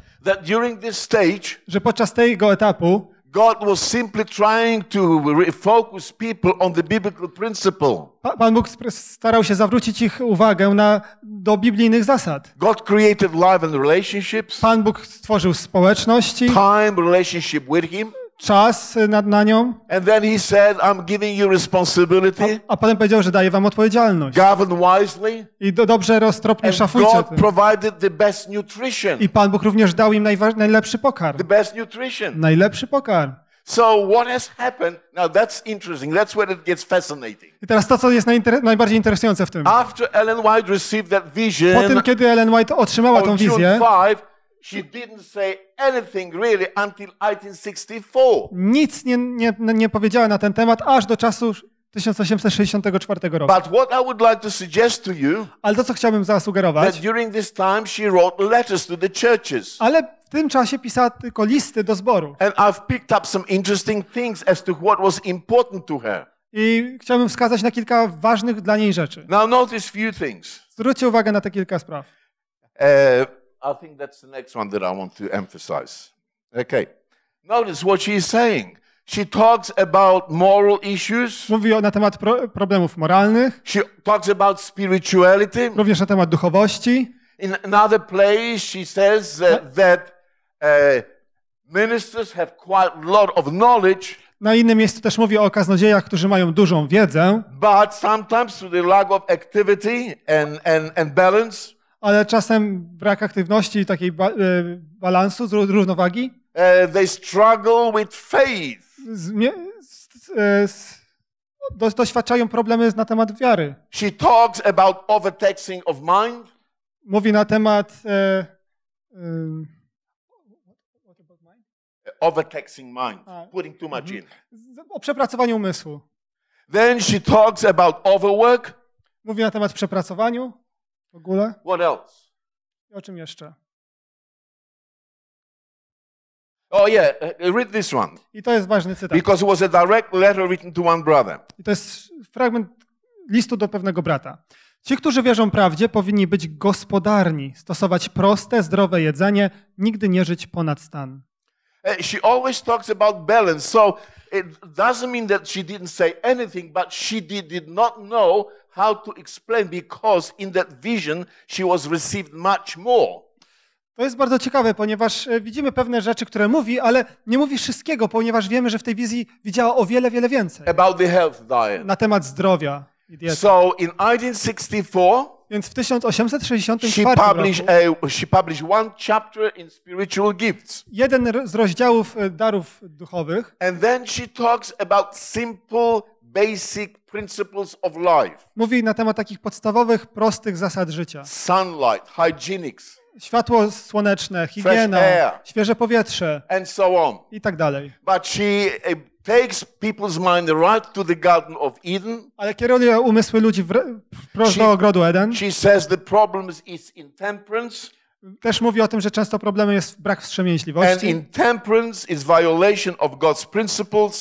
[SPEAKER 1] że podczas tego etapu God was simply trying to refocus people on the biblical principle. Pan
[SPEAKER 2] Bóg starał się zawrócić ich uwagę na, do biblijnych zasad. God created life and relationships. Pan Bóg stworzył społeczności. Time relationship with him czas e, na, na nią. And then he said, I'm giving you responsibility. A, a potem powiedział, że daje wam odpowiedzialność. Govern wisely. I do, dobrze roztropnie szafujcie God provided the best
[SPEAKER 1] nutrition.
[SPEAKER 2] I Pan Bóg również dał im najlepszy pokarm. The best nutrition. Najlepszy pokarm.
[SPEAKER 1] So what has happened? Now that's interesting. That's where it gets fascinating.
[SPEAKER 2] I teraz to co jest najinter- najbardziej interesujące w tym.
[SPEAKER 1] After Ellen White received that vision. Po tym
[SPEAKER 2] kiedy Ellen White otrzymała tą wizję. June
[SPEAKER 1] 5, She didn't say anything really until 1864.
[SPEAKER 2] Nic nie, nie, nie powiedziała na ten temat aż do czasu 1864 roku. But
[SPEAKER 1] what I would like to suggest to you,
[SPEAKER 2] Ale to, co chciałbym zasugerować, that
[SPEAKER 1] during this time she wrote letters to the churches. ale w tym czasie pisała tylko listy do zboru. And I've picked up some interesting things as to what was important to her. I chciałbym wskazać na kilka ważnych dla niej rzeczy. Now notice few things.
[SPEAKER 2] Zwróćcie uwagę na te kilka spraw.
[SPEAKER 1] Uh, i think that's the next one that I want to emphasize. Okay. Notice what she is saying. She talks about moral issues. Mówi na temat pro problemów moralnych. She talks about spirituality. Również na temat duchowości. In another place she says uh, that uh, ministers have quite a lot of knowledge.
[SPEAKER 2] Na innym miejscu też mówi o kaznodziejach, którzy mają dużą wiedzę.
[SPEAKER 1] But sometimes through the lack of activity and, and, and balance
[SPEAKER 2] ale czasem brak aktywności i takiej ba e, balansu, równowagi. Uh, they struggle with faith. Zmie e, no, do, doświadczają problemy na temat wiary.
[SPEAKER 1] She talks about overtaxing of mind.
[SPEAKER 2] Mówi na temat e,
[SPEAKER 1] um, overtaxing mind, A, putting too much mhm. in.
[SPEAKER 2] O przepracowaniu umysłu.
[SPEAKER 1] Then she talks about overwork.
[SPEAKER 2] Mówi na temat przepracowaniu. W ogóle? What else? I
[SPEAKER 1] o czym jeszcze? Oh yeah, uh, read this one.
[SPEAKER 2] I to jest ważny cytat.
[SPEAKER 1] Because it was a direct letter written to one brother.
[SPEAKER 2] I to jest fragment listu do pewnego brata. Ci, którzy wierzą prawdzie, powinni być gospodarni, stosować proste, zdrowe jedzenie, nigdy nie żyć ponad stan.
[SPEAKER 1] Eh, she always talks about balance. So it doesn't mean that she didn't say anything, but she did, did not know how to explain because in that vision she was received much more.
[SPEAKER 2] To jest bardzo ciekawe, ponieważ e, widzimy pewne rzeczy, które mówi, ale nie mówi wszystkiego, ponieważ wiemy, że w tej wizji widziała o wiele, wiele więcej.
[SPEAKER 1] About the health diet. Na temat
[SPEAKER 2] zdrowia. So in 1864 w 1864 she published,
[SPEAKER 1] a, she published one chapter in spiritual gifts. Jeden z rozdziałów y, darów duchowych. And then she talks about simple basic principles of life.
[SPEAKER 2] Mówi na temat takich podstawowych, prostych zasad życia. Sunlight,
[SPEAKER 1] hygienics.
[SPEAKER 2] Światło słoneczne, higiena, świeże powietrze
[SPEAKER 1] and so on. i tak dalej. But she eh, takes people's mind right to the garden of Eden.
[SPEAKER 2] Ale kieruje umysły ludzi w, wprost she, do ogrodu Eden. She says the problem is
[SPEAKER 1] intemperance też mówi o tym, że
[SPEAKER 2] często problemem jest brak wstrzemięźliwości.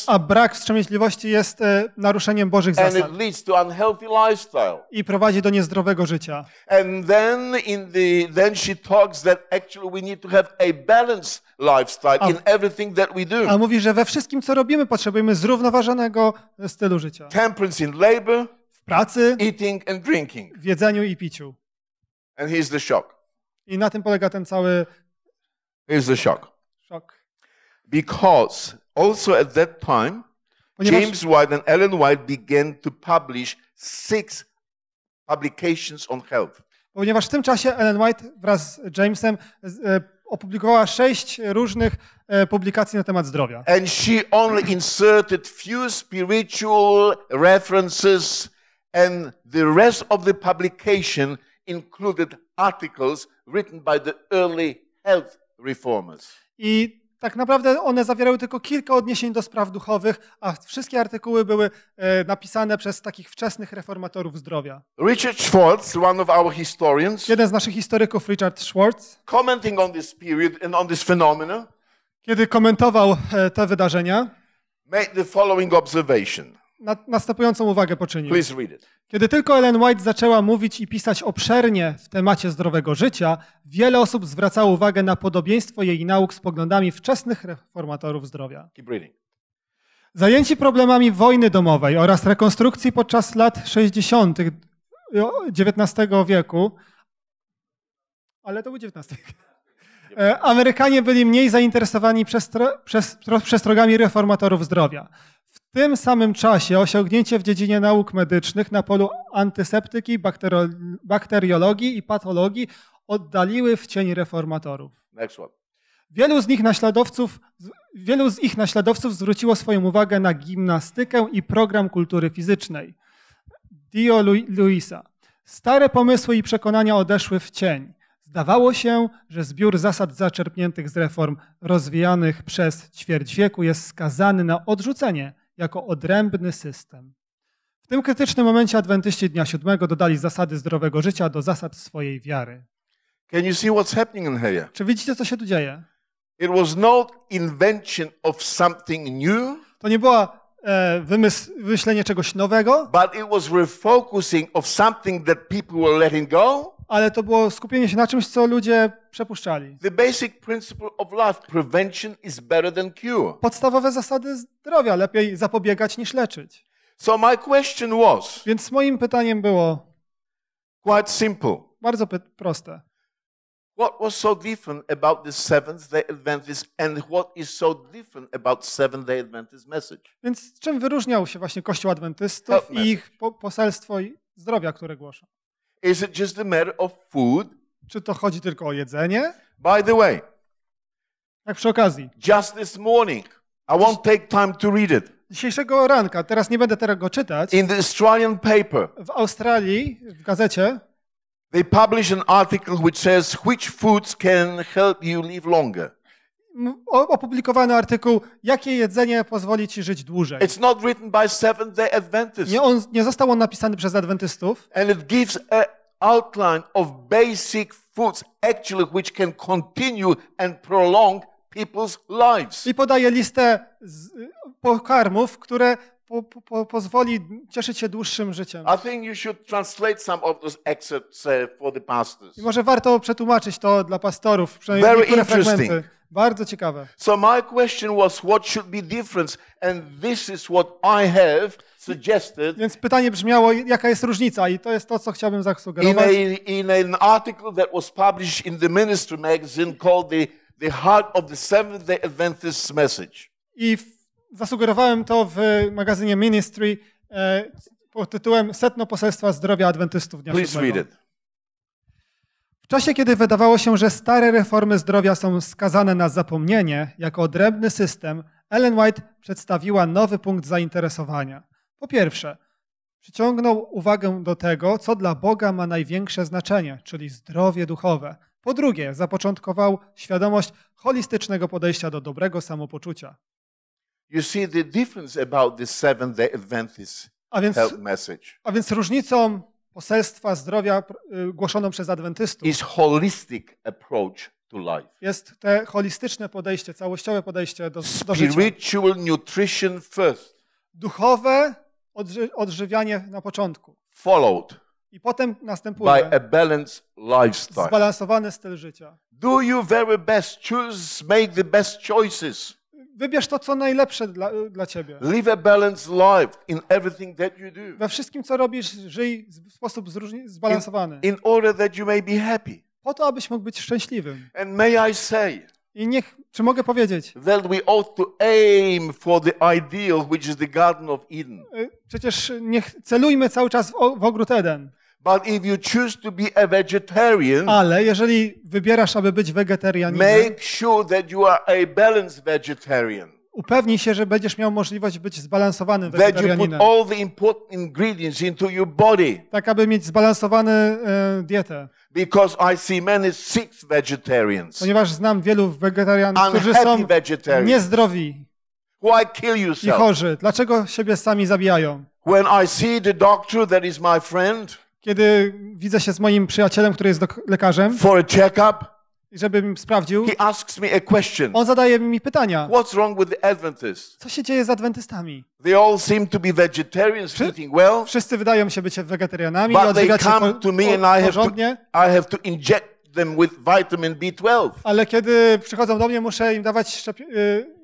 [SPEAKER 2] A brak wstrzemięźliwości jest e, naruszeniem Bożych zasad. I prowadzi do niezdrowego życia.
[SPEAKER 1] And to a lifestyle A mówi,
[SPEAKER 2] że we wszystkim co robimy potrzebujemy zrównoważonego stylu życia.
[SPEAKER 1] Temperance in labor, w pracy, eating and drinking.
[SPEAKER 2] W jedzeniu i piciu.
[SPEAKER 1] And here's the shock.
[SPEAKER 2] I na tym polega ten
[SPEAKER 1] cały Here's the shock. szok. Because also at that time, Ponieważ James White and Ellen White began to publish six publications on health.
[SPEAKER 2] Ponieważ w tym czasie Ellen White wraz z Jamesem e, opublikowała sześć różnych e, publikacji na temat zdrowia.
[SPEAKER 1] And she only inserted few spiritual references, and the rest of the publication included articles written by the early health reformers.
[SPEAKER 2] I tak naprawdę one zawierały tylko kilka odniesień do spraw duchowych, a wszystkie artykuły były e, napisane przez takich wczesnych reformatorów zdrowia.
[SPEAKER 1] Richard Schwartz, one of our historians,
[SPEAKER 2] Jeden z naszych historyków, Richard Schwartz,
[SPEAKER 1] commenting on this period and on this phenomena,
[SPEAKER 2] kiedy komentował e, te wydarzenia,
[SPEAKER 1] made the following observation
[SPEAKER 2] następującą uwagę poczynił. Kiedy tylko Ellen White zaczęła mówić i pisać obszernie w temacie zdrowego życia, wiele osób zwracało uwagę na podobieństwo jej nauk z poglądami wczesnych reformatorów zdrowia. Zajęci problemami wojny domowej oraz rekonstrukcji podczas lat 60. XIX wieku, ale to był XIX wiek. E, Amerykanie byli mniej zainteresowani przestro, przez, przestrogami reformatorów zdrowia. W tym samym czasie osiągnięcie w dziedzinie nauk medycznych na polu antyseptyki, bakteriologii i patologii oddaliły w cień reformatorów. Next one. Wielu z, nich naśladowców, wielu z ich naśladowców zwróciło swoją uwagę na gimnastykę i program kultury fizycznej. Dio Luisa. Stare pomysły i przekonania odeszły w cień. Zdawało się, że zbiór zasad zaczerpniętych z reform rozwijanych przez ćwierć wieku jest skazany na odrzucenie jako odrębny system. W tym krytycznym momencie adwentyści dnia siódmego dodali zasady zdrowego życia do zasad swojej wiary.
[SPEAKER 1] Can you see what's happening in here? Czy widzicie, co się tu dzieje? It was invention of something new. To nie było e, wymysł, wymyślenie czegoś nowego. ale refocusing of something that people were letting go
[SPEAKER 2] ale to było skupienie się na czymś, co ludzie
[SPEAKER 1] przepuszczali. The basic principle of life, prevention is better than cure. Podstawowe zasady
[SPEAKER 2] zdrowia, lepiej zapobiegać niż leczyć.
[SPEAKER 1] So my question was,
[SPEAKER 2] Więc moim pytaniem było quite simple. bardzo proste.
[SPEAKER 1] What was so different about this Seventh-day Adventist and what is so different about Seventh-day Adventist message?
[SPEAKER 2] Więc czym wyróżniał się właśnie Kościół Adwentystów i ich po poselstwo zdrowia, które głoszą?
[SPEAKER 1] Is it just a matter of food? Czy to chodzi tylko o jedzenie? By the way, tak przy okazji. Just this morning, I won't take time to read it. Dzisiejszego ranka, teraz nie będę tego czytać. In the Australian paper. W Australii, w gazecie. They publish an article which says which foods can help you live longer.
[SPEAKER 2] Opublikowany artykuł, jakie jedzenie pozwoli ci żyć dłużej.
[SPEAKER 1] It's not written by Seventh-day Adventists. Nie, on, nie został on napisany przez adwentystów. And it gives a outline of basic foods actually which can continue and prolong people's lives. I podaje listę
[SPEAKER 2] z, pokarmów, które po, po, pozwoli cieszyć się dłuższym życiem.
[SPEAKER 1] I think you should translate some of those excerpts uh, for the pastors. I może warto
[SPEAKER 2] przetłumaczyć to dla pastorów, przynajmniej Very niektóre fragmenty. Bardzo ciekawe.
[SPEAKER 1] So my question was what should be difference and this is what I have suggested. Więc pytanie brzmiało jaka jest różnica
[SPEAKER 2] i to jest to co chciałbym zasugerować. In,
[SPEAKER 1] a, in an article that was published in the Ministry magazine called the the heart of the Seventh Day Adventist message. I w
[SPEAKER 2] Zasugerowałem to w magazynie Ministry e, pod tytułem Setno poselstwa zdrowia adwentystów dnia Please read it. W czasie, kiedy wydawało się, że stare reformy zdrowia są skazane na zapomnienie, jako odrębny system, Ellen White przedstawiła nowy punkt zainteresowania. Po pierwsze, przyciągnął uwagę do tego, co dla Boga ma największe znaczenie, czyli zdrowie duchowe. Po drugie, zapoczątkował świadomość holistycznego podejścia do dobrego samopoczucia.
[SPEAKER 1] You see the difference about the Seventh Day Adventist a więc, health message.
[SPEAKER 2] A więc różnicą poselstwa zdrowia y, głoszoną przez adwentystów is holistic
[SPEAKER 1] approach to life.
[SPEAKER 2] Jest te holistyczne podejście, całościowe podejście do, do życia.
[SPEAKER 1] Spiritual nutrition first.
[SPEAKER 2] Duchowe odży odżywianie na początku.
[SPEAKER 1] Followed.
[SPEAKER 2] I potem następuje by
[SPEAKER 1] a balanced lifestyle.
[SPEAKER 2] zbalansowany styl życia.
[SPEAKER 1] Do your very best, choose, make the best choices. Wybierz to, co najlepsze dla, dla ciebie. Live a balanced life in everything that you do. We wszystkim, co robisz, żyj
[SPEAKER 2] w sposób zbalansowany. In, in order that you may be happy. Po to, abyś mógł być szczęśliwym.
[SPEAKER 1] And may I say. I niech, czy
[SPEAKER 2] mogę powiedzieć?
[SPEAKER 1] That we ought to aim for the ideal, which is the Garden of Eden.
[SPEAKER 2] Y, przecież niech celujmy cały czas w, w ogród Eden. But if you choose to be a vegetarian, ale jeżeli wybierasz, aby być wegetarianinem, make
[SPEAKER 1] sure that you are a balanced vegetarian.
[SPEAKER 2] Upewnij się, że będziesz miał możliwość być zbalansowanym wegetarianinem. Tak, aby mieć zbalansowaną e, dietę.
[SPEAKER 1] Because I see many sick vegetarians. Ponieważ
[SPEAKER 2] znam wielu wegetarianów, którzy są
[SPEAKER 1] niezdrowi. Why kill yourself? I chorzy.
[SPEAKER 2] Dlaczego siebie sami zabijają?
[SPEAKER 1] When I see the doctor that is my friend,
[SPEAKER 2] kiedy widzę się z moim przyjacielem, który jest lekarzem, for a żebym sprawdził, he asks me a question. on zadaje mi pytania.
[SPEAKER 1] What's wrong with the Co
[SPEAKER 2] się dzieje z adwentystami?
[SPEAKER 1] They all seem to be vegetarians, Wszy eating well.
[SPEAKER 2] Wszyscy wydają się być wegetarianami, B12. Ale kiedy przychodzą do mnie, muszę im dawać szczep- y,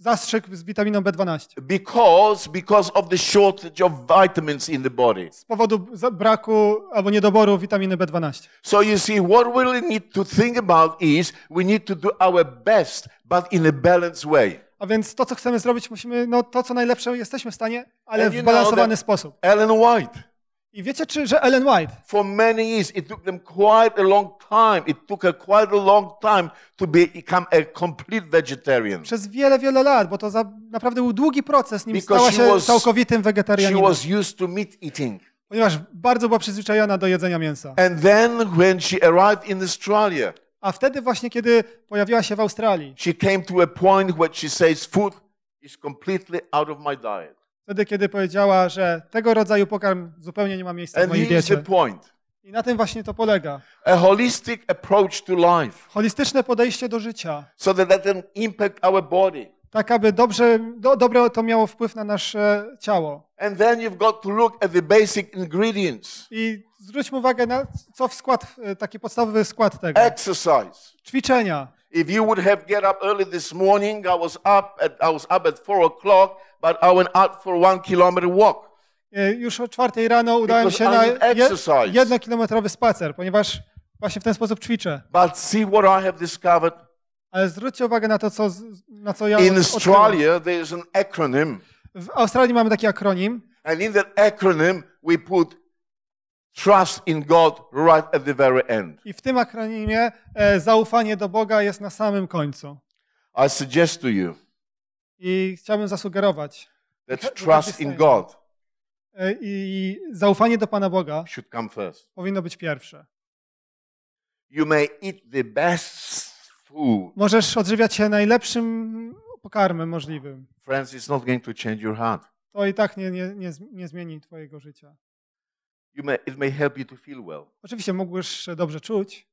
[SPEAKER 2] zastrzyk z witaminą B12.
[SPEAKER 1] Because, because of the shortage of vitamins in the body. Z
[SPEAKER 2] powodu braku albo niedoboru witaminy B12.
[SPEAKER 1] So you see, what we really need to think about is we need to do our best, but in a balanced way. A więc to, co chcemy zrobić,
[SPEAKER 2] musimy, no to, co najlepsze jesteśmy w stanie, ale w balansowany
[SPEAKER 1] sposób. Ellen White. I wiecie, czy, że Ellen White For many years, it took them quite a long time. It took her quite a long time to become a complete vegetarian. przez
[SPEAKER 2] wiele, wiele lat, bo to za, naprawdę był długi proces, nim Because stała she się was- całkowitym
[SPEAKER 1] She was used to meat eating. ponieważ bardzo była przyzwyczajona do jedzenia mięsa. And then when she arrived in Australia, A wtedy właśnie, kiedy pojawiła się w Australii, she came to a point where she says, Food is completely out of my diet
[SPEAKER 2] wtedy, kiedy powiedziała, że tego rodzaju pokarm zupełnie nie ma miejsca
[SPEAKER 1] w And mojej here's the diecie. point. I na tym właśnie to polega. A holistic approach to life
[SPEAKER 2] Holistyczne podejście do życia,
[SPEAKER 1] so that that can impact our body.
[SPEAKER 2] tak aby dobrze, do, dobre to miało wpływ na nasze ciało. And then you've got to look at the basic ingredients.
[SPEAKER 1] I zwróćmy uwagę na co w skład, taki podstawowy skład tego. Exercise. Ćwiczenia. If you would have get up early this morning, I was up at I was up at four o'clock but I went out for one kilometer walk. E, już o czwartej rano udałem się na
[SPEAKER 2] jednokilometrowy spacer, ponieważ właśnie w ten sposób ćwiczę. But see what I
[SPEAKER 1] have discovered.
[SPEAKER 2] Ale zwróćcie uwagę na to, co, na co ja In Australia
[SPEAKER 1] there is an acronym. W Australii mamy taki akronim. And in that acronym we put trust in God right at the very end.
[SPEAKER 2] I w tym akronimie e, zaufanie do Boga jest na samym końcu.
[SPEAKER 1] I suggest to you.
[SPEAKER 2] I chciałbym zasugerować.
[SPEAKER 1] That trust in God.
[SPEAKER 2] E, I zaufanie do Pana
[SPEAKER 1] Boga should come first.
[SPEAKER 2] powinno być pierwsze.
[SPEAKER 1] You may eat the best food.
[SPEAKER 2] Możesz odżywiać się najlepszym pokarmem możliwym.
[SPEAKER 1] Friends, it's not going to change your heart.
[SPEAKER 2] To i tak nie, nie, nie, nie zmieni twojego życia.
[SPEAKER 1] You may, it may help you to feel well.
[SPEAKER 2] Oczywiście mógłbyś
[SPEAKER 1] dobrze czuć.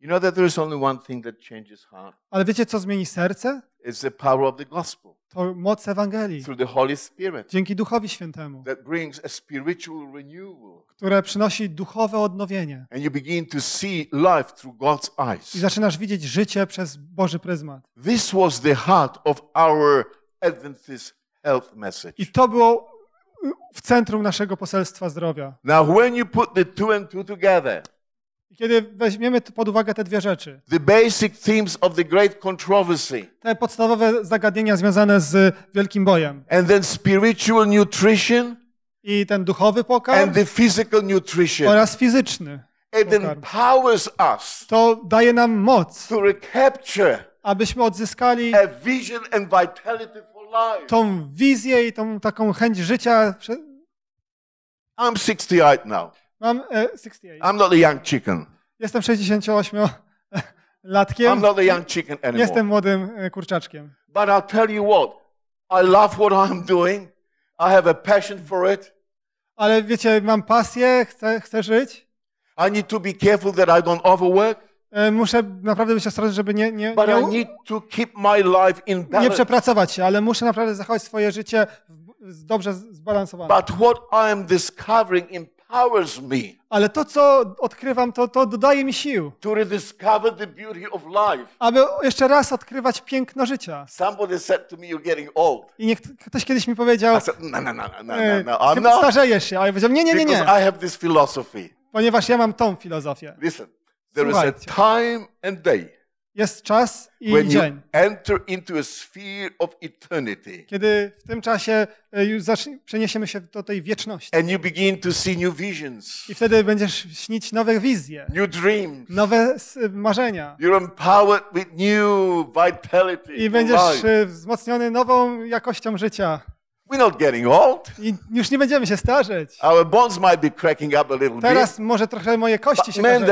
[SPEAKER 1] You know that there is only one thing that changes heart.
[SPEAKER 2] Ale wiecie co zmieni serce?
[SPEAKER 1] It's the power of the gospel. To moc Ewangelii. Through the Holy Spirit. Dzięki
[SPEAKER 2] Duchowi Świętemu.
[SPEAKER 1] That brings a spiritual renewal.
[SPEAKER 2] Które przynosi duchowe odnowienie.
[SPEAKER 1] And you begin to see life through God's eyes. I zaczynasz
[SPEAKER 2] widzieć życie przez Boży pryzmat.
[SPEAKER 1] This was the heart of our Adventist health message. I to
[SPEAKER 2] było y, w centrum naszego poselstwa zdrowia.
[SPEAKER 1] Now when you put the two and two together. I kiedy weźmiemy pod uwagę te dwie rzeczy, the basic themes of the great controversy,
[SPEAKER 2] te podstawowe zagadnienia związane z wielkim bojem, and then spiritual nutrition, i ten duchowy pokarm, and the physical nutrition, oraz fizyczny, it pokarm. empowers us to daje nam moc, to recapture, abyśmy odzyskali a vision and vitality for life. tą wizję i tą taką chęć życia.
[SPEAKER 1] I'm 68 now.
[SPEAKER 2] Mam e, 68.
[SPEAKER 1] I'm not a young chicken.
[SPEAKER 2] Jestem 68-latkiem.
[SPEAKER 1] I'm not a young chicken anymore. Jestem
[SPEAKER 2] młodym e, kurczaczkiem.
[SPEAKER 1] But I'll tell you what, I love what I'm doing. I have a passion for it. Ale wiecie, mam pasję, chcę, chcę żyć. I need to be careful that I don't overwork. E, muszę naprawdę być ostrożny, żeby nie nie, But nie, I need to keep my life in balance. nie
[SPEAKER 2] przepracować się, ale muszę naprawdę zachować swoje życie dobrze zbalansowane.
[SPEAKER 1] But what I am discovering in empowers me.
[SPEAKER 2] Ale to, co odkrywam, to, to dodaje mi sił. To rediscover the beauty of life. Aby jeszcze raz odkrywać piękno życia.
[SPEAKER 1] Somebody said to me, you're getting old.
[SPEAKER 2] I niech, ktoś kiedyś mi powiedział, said, no, no, no, no, no, no, no, I'm ty starzejesz się. A ja powiedziałem, nie, nie, nie, nie. Because I
[SPEAKER 1] have this philosophy.
[SPEAKER 2] Ponieważ ja mam tą filozofię.
[SPEAKER 1] Listen, there is a time and day. Jest czas i When dzień. You enter into a sphere of eternity. Kiedy
[SPEAKER 2] w tym czasie e, już przeniesiemy się do tej wieczności.
[SPEAKER 1] And you begin to see new visions.
[SPEAKER 2] I wtedy będziesz śnić nowe wizje. New dreams. Nowe e, marzenia.
[SPEAKER 1] You're empowered with new vitality. I będziesz e,
[SPEAKER 2] wzmocniony nową jakością
[SPEAKER 1] życia. We're not getting old. I już nie będziemy się starzeć. Our bones might be cracking up a little Teraz bit. Teraz może trochę moje kości się man,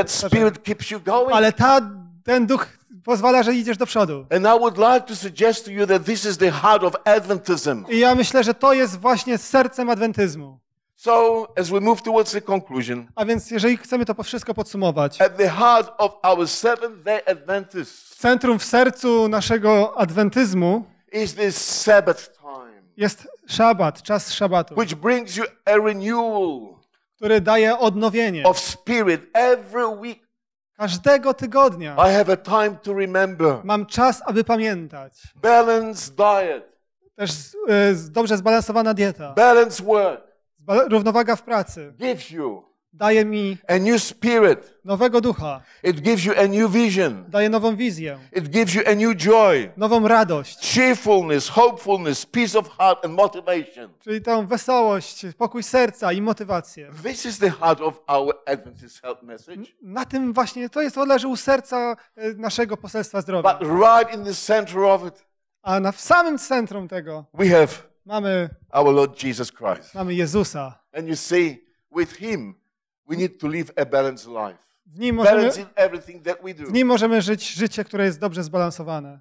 [SPEAKER 1] Ale ta ten duch pozwala, że idziesz do przodu. And I would like to suggest to you that this is the heart of Adventism.
[SPEAKER 2] I ja myślę, że to jest właśnie sercem adwentyzmu.
[SPEAKER 1] So, as we move towards the
[SPEAKER 2] conclusion,
[SPEAKER 1] a więc jeżeli chcemy to wszystko podsumować, at the heart of our Seventh-day Adventist,
[SPEAKER 2] centrum w sercu naszego adwentyzmu
[SPEAKER 1] is this Sabbath time,
[SPEAKER 2] jest szabat, czas szabatu, which
[SPEAKER 1] brings you a renewal, który daje odnowienie of spirit every week Każdego tygodnia. I have a time
[SPEAKER 2] to remember. Mam czas, aby pamiętać. Balanced diet. Też e, dobrze zbalansowana dieta. Balanced work. Równowaga w pracy. Gives you
[SPEAKER 1] daje mi a new spirit. nowego ducha. It gives you a new vision. Daje nową wizję. It gives you a new joy. Nową radość. Cheerfulness, hopefulness, peace of heart and motivation.
[SPEAKER 2] Czyli tę wesołość, pokój serca i motywację.
[SPEAKER 1] This is the heart of our Adventist health message.
[SPEAKER 2] Na tym właśnie to jest to leży u serca e, naszego poselstwa zdrowia. But right in the center of it. A na w samym centrum tego. We
[SPEAKER 1] have mamy our Lord Jesus Christ.
[SPEAKER 2] Mamy Jezusa.
[SPEAKER 1] And you see with him we need to live a balanced life. W nim możemy, w nim możemy żyć
[SPEAKER 2] życie, które jest dobrze
[SPEAKER 1] zbalansowane.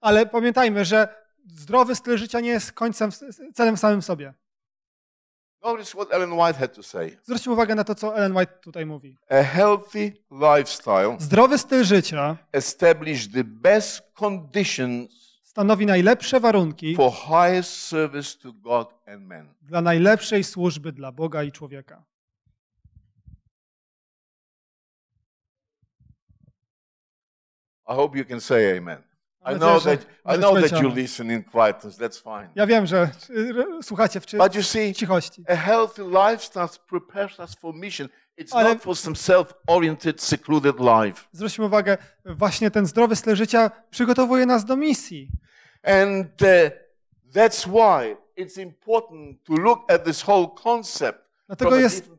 [SPEAKER 2] Ale pamiętajmy, że zdrowy styl życia nie jest końcem, celem samym sobie.
[SPEAKER 1] what Ellen White had to say.
[SPEAKER 2] Zwróćmy uwagę na to, co Ellen White tutaj mówi.
[SPEAKER 1] A healthy lifestyle Zdrowy styl życia established the best conditions stanowi najlepsze warunki for highest service to God and
[SPEAKER 2] dla najlepszej służby dla Boga i człowieka.
[SPEAKER 1] I hope you can say amen. I know that I know that you listen in quietness. That's fine. Ja wiem, że y, słuchacie w, But you see, cichości. A healthy lifestyle prepares us for mission It's ale not for some self-oriented, secluded life. Zwróćmy
[SPEAKER 2] uwagę, właśnie ten zdrowy styl życia przygotowuje nas do misji. And uh,
[SPEAKER 1] that's why it's important to look at this whole concept Dlatego jest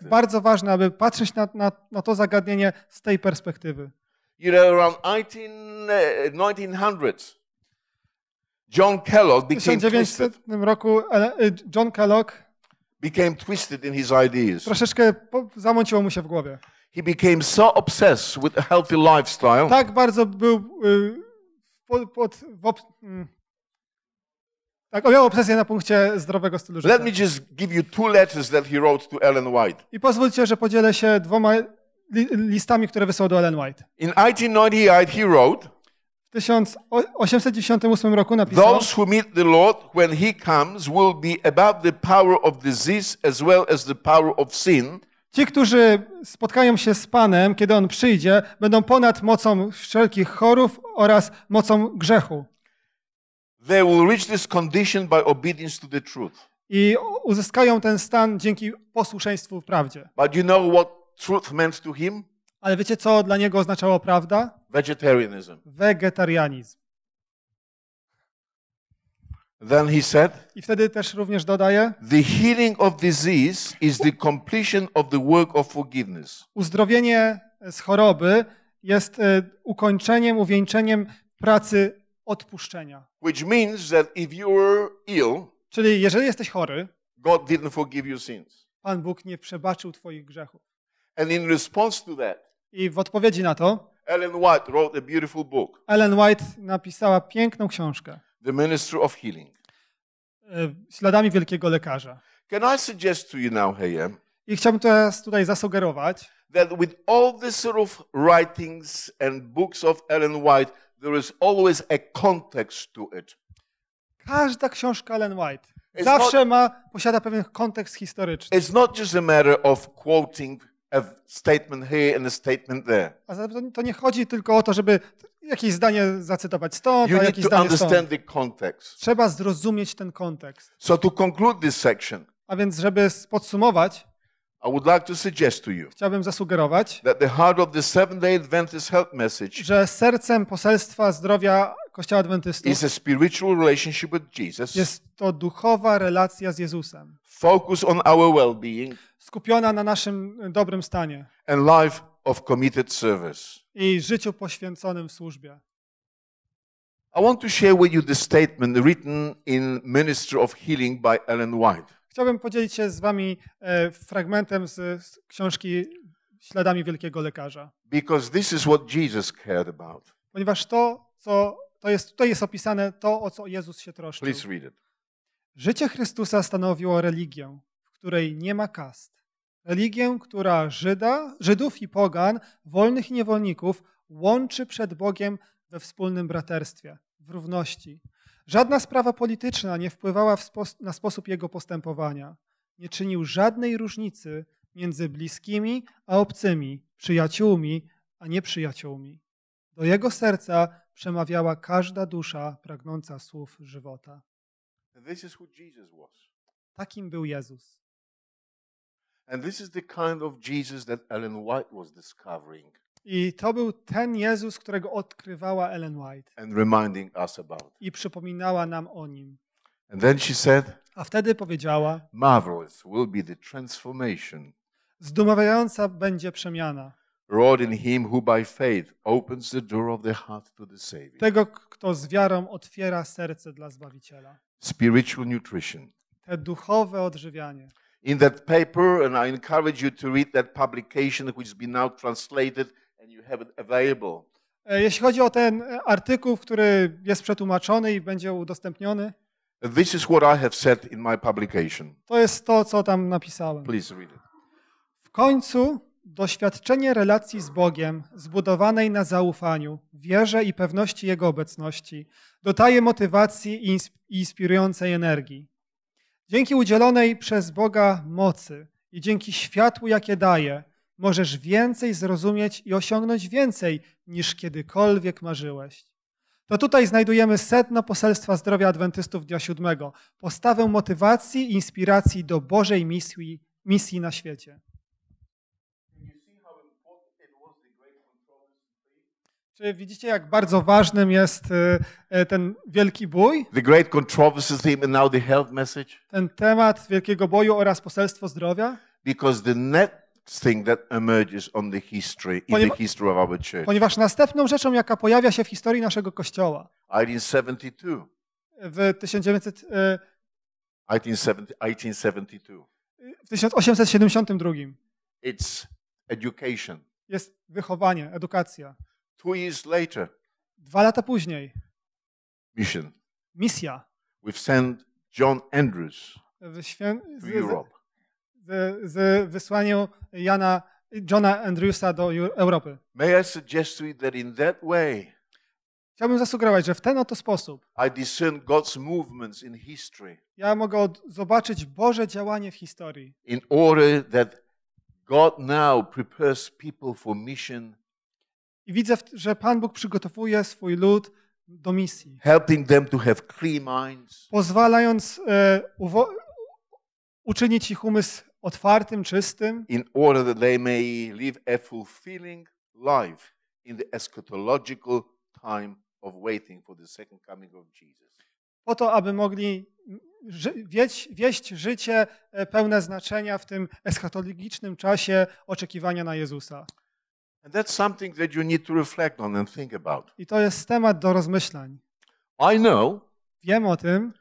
[SPEAKER 1] bardzo
[SPEAKER 2] ważne, aby patrzeć na, na, na, to zagadnienie z tej perspektywy.
[SPEAKER 1] You know, around 19, uh, 1900 John Kellogg became w 1900
[SPEAKER 2] roku y, John Kellogg
[SPEAKER 1] became twisted in his ideas.
[SPEAKER 2] Troszeczkę zamąciło mu się w głowie.
[SPEAKER 1] He became so obsessed with a healthy lifestyle. Tak
[SPEAKER 2] bardzo był y, pod, pod mm. tak, miał obsesję na punkcie zdrowego stylu życia. Let me just
[SPEAKER 1] give you two letters that he wrote to Ellen White.
[SPEAKER 2] I pozwólcie, że podzielę się dwoma listami, które wysłał do Ellen White.
[SPEAKER 1] In 1898 he wrote
[SPEAKER 2] 1898 roku napisał Those
[SPEAKER 1] who meet the Lord when he comes will be above the power of disease as well as the power of sin.
[SPEAKER 2] Ci, którzy spotkają się z Panem, kiedy On przyjdzie, będą ponad mocą wszelkich chorób oraz mocą grzechu.
[SPEAKER 1] They will reach this condition by obedience to the truth.
[SPEAKER 2] I uzyskają ten stan dzięki posłuszeństwu w prawdzie.
[SPEAKER 1] But you know what truth meant to him?
[SPEAKER 2] Ale wiecie, co dla niego oznaczało prawda?
[SPEAKER 1] Vegetarianism.
[SPEAKER 2] Wegetarianizm.
[SPEAKER 1] Then he said, I wtedy też również dodaje, the healing of disease is the completion of the work of forgiveness.
[SPEAKER 2] Uzdrowienie z choroby jest y, ukończeniem, uwieńczeniem pracy odpuszczenia.
[SPEAKER 1] Which means that if you were ill, czyli jeżeli jesteś chory, God didn't forgive your sins. Pan
[SPEAKER 2] Bóg nie przebaczył twoich grzechów.
[SPEAKER 1] And in response to that, i w
[SPEAKER 2] odpowiedzi na to
[SPEAKER 1] Ellen White wrote a beautiful book.
[SPEAKER 2] Ellen White napisała piękną książkę.
[SPEAKER 1] The Ministry of Healing.
[SPEAKER 2] E, Śladami wielkiego lekarza.
[SPEAKER 1] Can I suggest to you now, Hayem?
[SPEAKER 2] I chciałbym teraz tutaj zasugerować,
[SPEAKER 1] that with all tego sort of writings and books of Ellen White, there is always a context to it.
[SPEAKER 2] Każda książka Ellen White zawsze ma posiada pewien kontekst historyczny.
[SPEAKER 1] It's not just a matter of quoting a statement here and a statement there.
[SPEAKER 2] A to nie chodzi tylko o to, żeby jakieś zdanie zacytować stąd, you a jakieś zdanie stąd. Trzeba zrozumieć ten kontekst.
[SPEAKER 1] So to conclude this section, a więc żeby podsumować, I would like to suggest to you, chciałbym zasugerować, that the heart of the Seventh-day Adventist health message,
[SPEAKER 2] że sercem poselstwa zdrowia Kościoła Adwentystów is
[SPEAKER 1] a spiritual relationship with Jesus. jest
[SPEAKER 2] to duchowa relacja z Jezusem.
[SPEAKER 1] Focus on our well-being
[SPEAKER 2] skupiona na naszym e, dobrym stanie.
[SPEAKER 1] And life of committed service.
[SPEAKER 2] I życiu poświęconym w służbie.
[SPEAKER 1] I want to share with you the statement written in of Healing by Ellen White.
[SPEAKER 2] Chciałbym podzielić się z wami e, fragmentem z, z książki Śladami wielkiego lekarza.
[SPEAKER 1] Because this is what Jesus cared about.
[SPEAKER 2] Ponieważ to, co to jest, tutaj jest opisane to, o co Jezus się troszczył. Please read it. Życie Chrystusa stanowiło religię, której nie ma kast. Religię, która Żyda, Żydów i pogan, wolnych i niewolników łączy przed Bogiem we wspólnym braterstwie, w równości. Żadna sprawa polityczna nie wpływała spos na sposób jego postępowania. Nie czynił żadnej różnicy między bliskimi a obcymi, przyjaciółmi a nieprzyjaciółmi. Do jego serca przemawiała każda dusza pragnąca słów żywota. Takim był Jezus.
[SPEAKER 1] And this is the kind of Jesus that Ellen White was discovering
[SPEAKER 2] I to był ten Jezus, którego odkrywała Ellen White and
[SPEAKER 1] reminding us about.
[SPEAKER 2] i przypominała nam o nim.
[SPEAKER 1] And then she said,
[SPEAKER 2] A wtedy powiedziała:
[SPEAKER 1] Marvelous will be the transformation
[SPEAKER 2] Zdumiewająca będzie przemiana tego, kto z wiarą otwiera serce dla Zbawiciela.
[SPEAKER 1] Spiritual nutrition.
[SPEAKER 2] Te duchowe odżywianie.
[SPEAKER 1] In that paper, and I encourage you to read that publication, which has been now translated and you have it available.
[SPEAKER 2] E, jeśli chodzi o ten e, artykuł, który jest przetłumaczony i będzie udostępniony,
[SPEAKER 1] This is what I have said in my publication.
[SPEAKER 2] to jest to, co tam napisałem. Please read it. W końcu doświadczenie relacji z Bogiem, zbudowanej na zaufaniu, wierze i pewności Jego obecności, dodaje motywacji i inspirującej energii. Dzięki udzielonej przez Boga mocy i dzięki światłu, jakie daje, możesz więcej zrozumieć i osiągnąć więcej niż kiedykolwiek marzyłeś. To tutaj znajdujemy sedno poselstwa zdrowia adwentystów dnia siódmego, postawę motywacji i inspiracji do Bożej misji, misji na świecie. Czy widzicie, jak bardzo ważnym jest y, e, ten wielki bój?
[SPEAKER 1] The great controversy theme and now the health message.
[SPEAKER 2] Ten temat wielkiego boju oraz poselstwo zdrowia.
[SPEAKER 1] Because the next thing that emerges on the history in the history of our church. Ponieważ
[SPEAKER 2] następną rzeczą, jaka pojawia się w historii naszego kościoła.
[SPEAKER 1] 1972.
[SPEAKER 2] W 1900,
[SPEAKER 1] 1970, 1872.
[SPEAKER 2] W 1872.
[SPEAKER 1] It's education.
[SPEAKER 2] Jest wychowanie, edukacja.
[SPEAKER 1] Two years later.
[SPEAKER 2] Dwa lata później. Mission. Misja.
[SPEAKER 1] We've sent John Andrews
[SPEAKER 2] to Europe. Z, z wysłaniem Jana Johna Andrewsa do Europy.
[SPEAKER 1] May I suggest to you that in that way
[SPEAKER 2] Chciałbym zasugerować, że w ten oto sposób
[SPEAKER 1] I God's movements in history.
[SPEAKER 2] ja mogę zobaczyć Boże działanie w historii.
[SPEAKER 1] In order that God now prepares people for mission i widzę,
[SPEAKER 2] że Pan Bóg przygotowuje swój lud do misji.
[SPEAKER 1] Helping them to have minds.
[SPEAKER 2] Pozwalając e, uczynić ich umysł otwartym,
[SPEAKER 1] czystym. In order that they may live a fulfilling life in the eschatological time of waiting for the second coming of Jesus. Po to,
[SPEAKER 2] aby mogli ży- wieść życie e, pełne znaczenia w tym eschatologicznym czasie oczekiwania na Jezusa.
[SPEAKER 1] And that's something that you need to reflect on and think about.
[SPEAKER 2] I to jest temat do rozmyślań.
[SPEAKER 1] I know. Wiem o tym.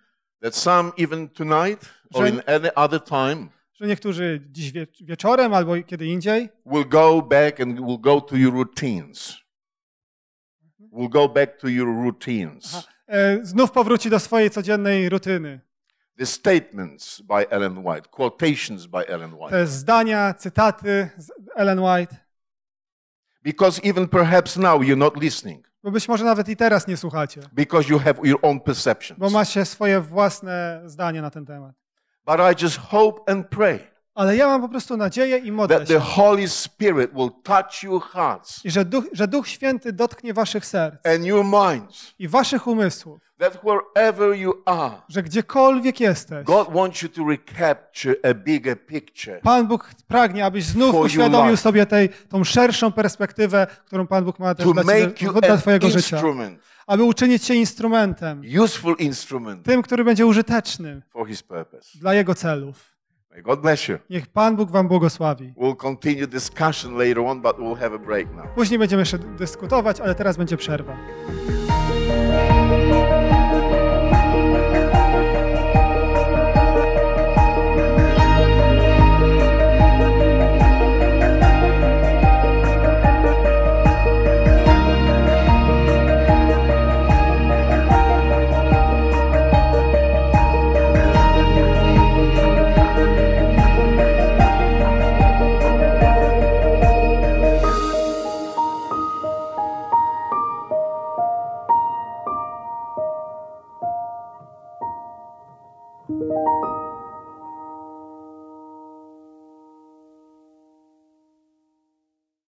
[SPEAKER 1] That some even tonight or in any other time
[SPEAKER 2] że niektórzy dziś wieczorem albo kiedy indziej
[SPEAKER 1] will go back and will go to your routines. Will go back to your routines.
[SPEAKER 2] E, znów powróci do swojej codziennej rutyny.
[SPEAKER 1] The statements by Ellen White, quotations by Ellen White. Te
[SPEAKER 2] zdania, cytaty z Ellen White.
[SPEAKER 1] Because even perhaps now you're not listening.
[SPEAKER 2] Bo być może nawet i teraz nie słuchacie.
[SPEAKER 1] Because you have your own perceptions.
[SPEAKER 2] Bo macie swoje własne zdanie na ten temat.
[SPEAKER 1] But I just hope and pray. Ale ja mam po prostu nadzieję i modlę się, I
[SPEAKER 2] że Duch, że Duch Święty dotknie waszych serc i waszych umysłów.
[SPEAKER 1] That wherever you are, że gdziekolwiek jesteś, God wants you to recapture a bigger picture. Pan
[SPEAKER 2] Bóg pragnie, abyś znów uświadomił sobie tej, tą szerszą perspektywę, którą Pan Bóg ma też dla, ciebie, dla twojego życia. Aby uczynić się instrumentem,
[SPEAKER 1] useful instrument, tym,
[SPEAKER 2] który będzie użytecznym
[SPEAKER 1] for his purpose.
[SPEAKER 2] dla Jego celów.
[SPEAKER 1] May God bless you.
[SPEAKER 2] Niech Pan Bóg wam błogosławi.
[SPEAKER 1] We'll continue discussion later on, but we'll have a break now.
[SPEAKER 2] Później będziemy jeszcze dyskutować, ale teraz będzie przerwa.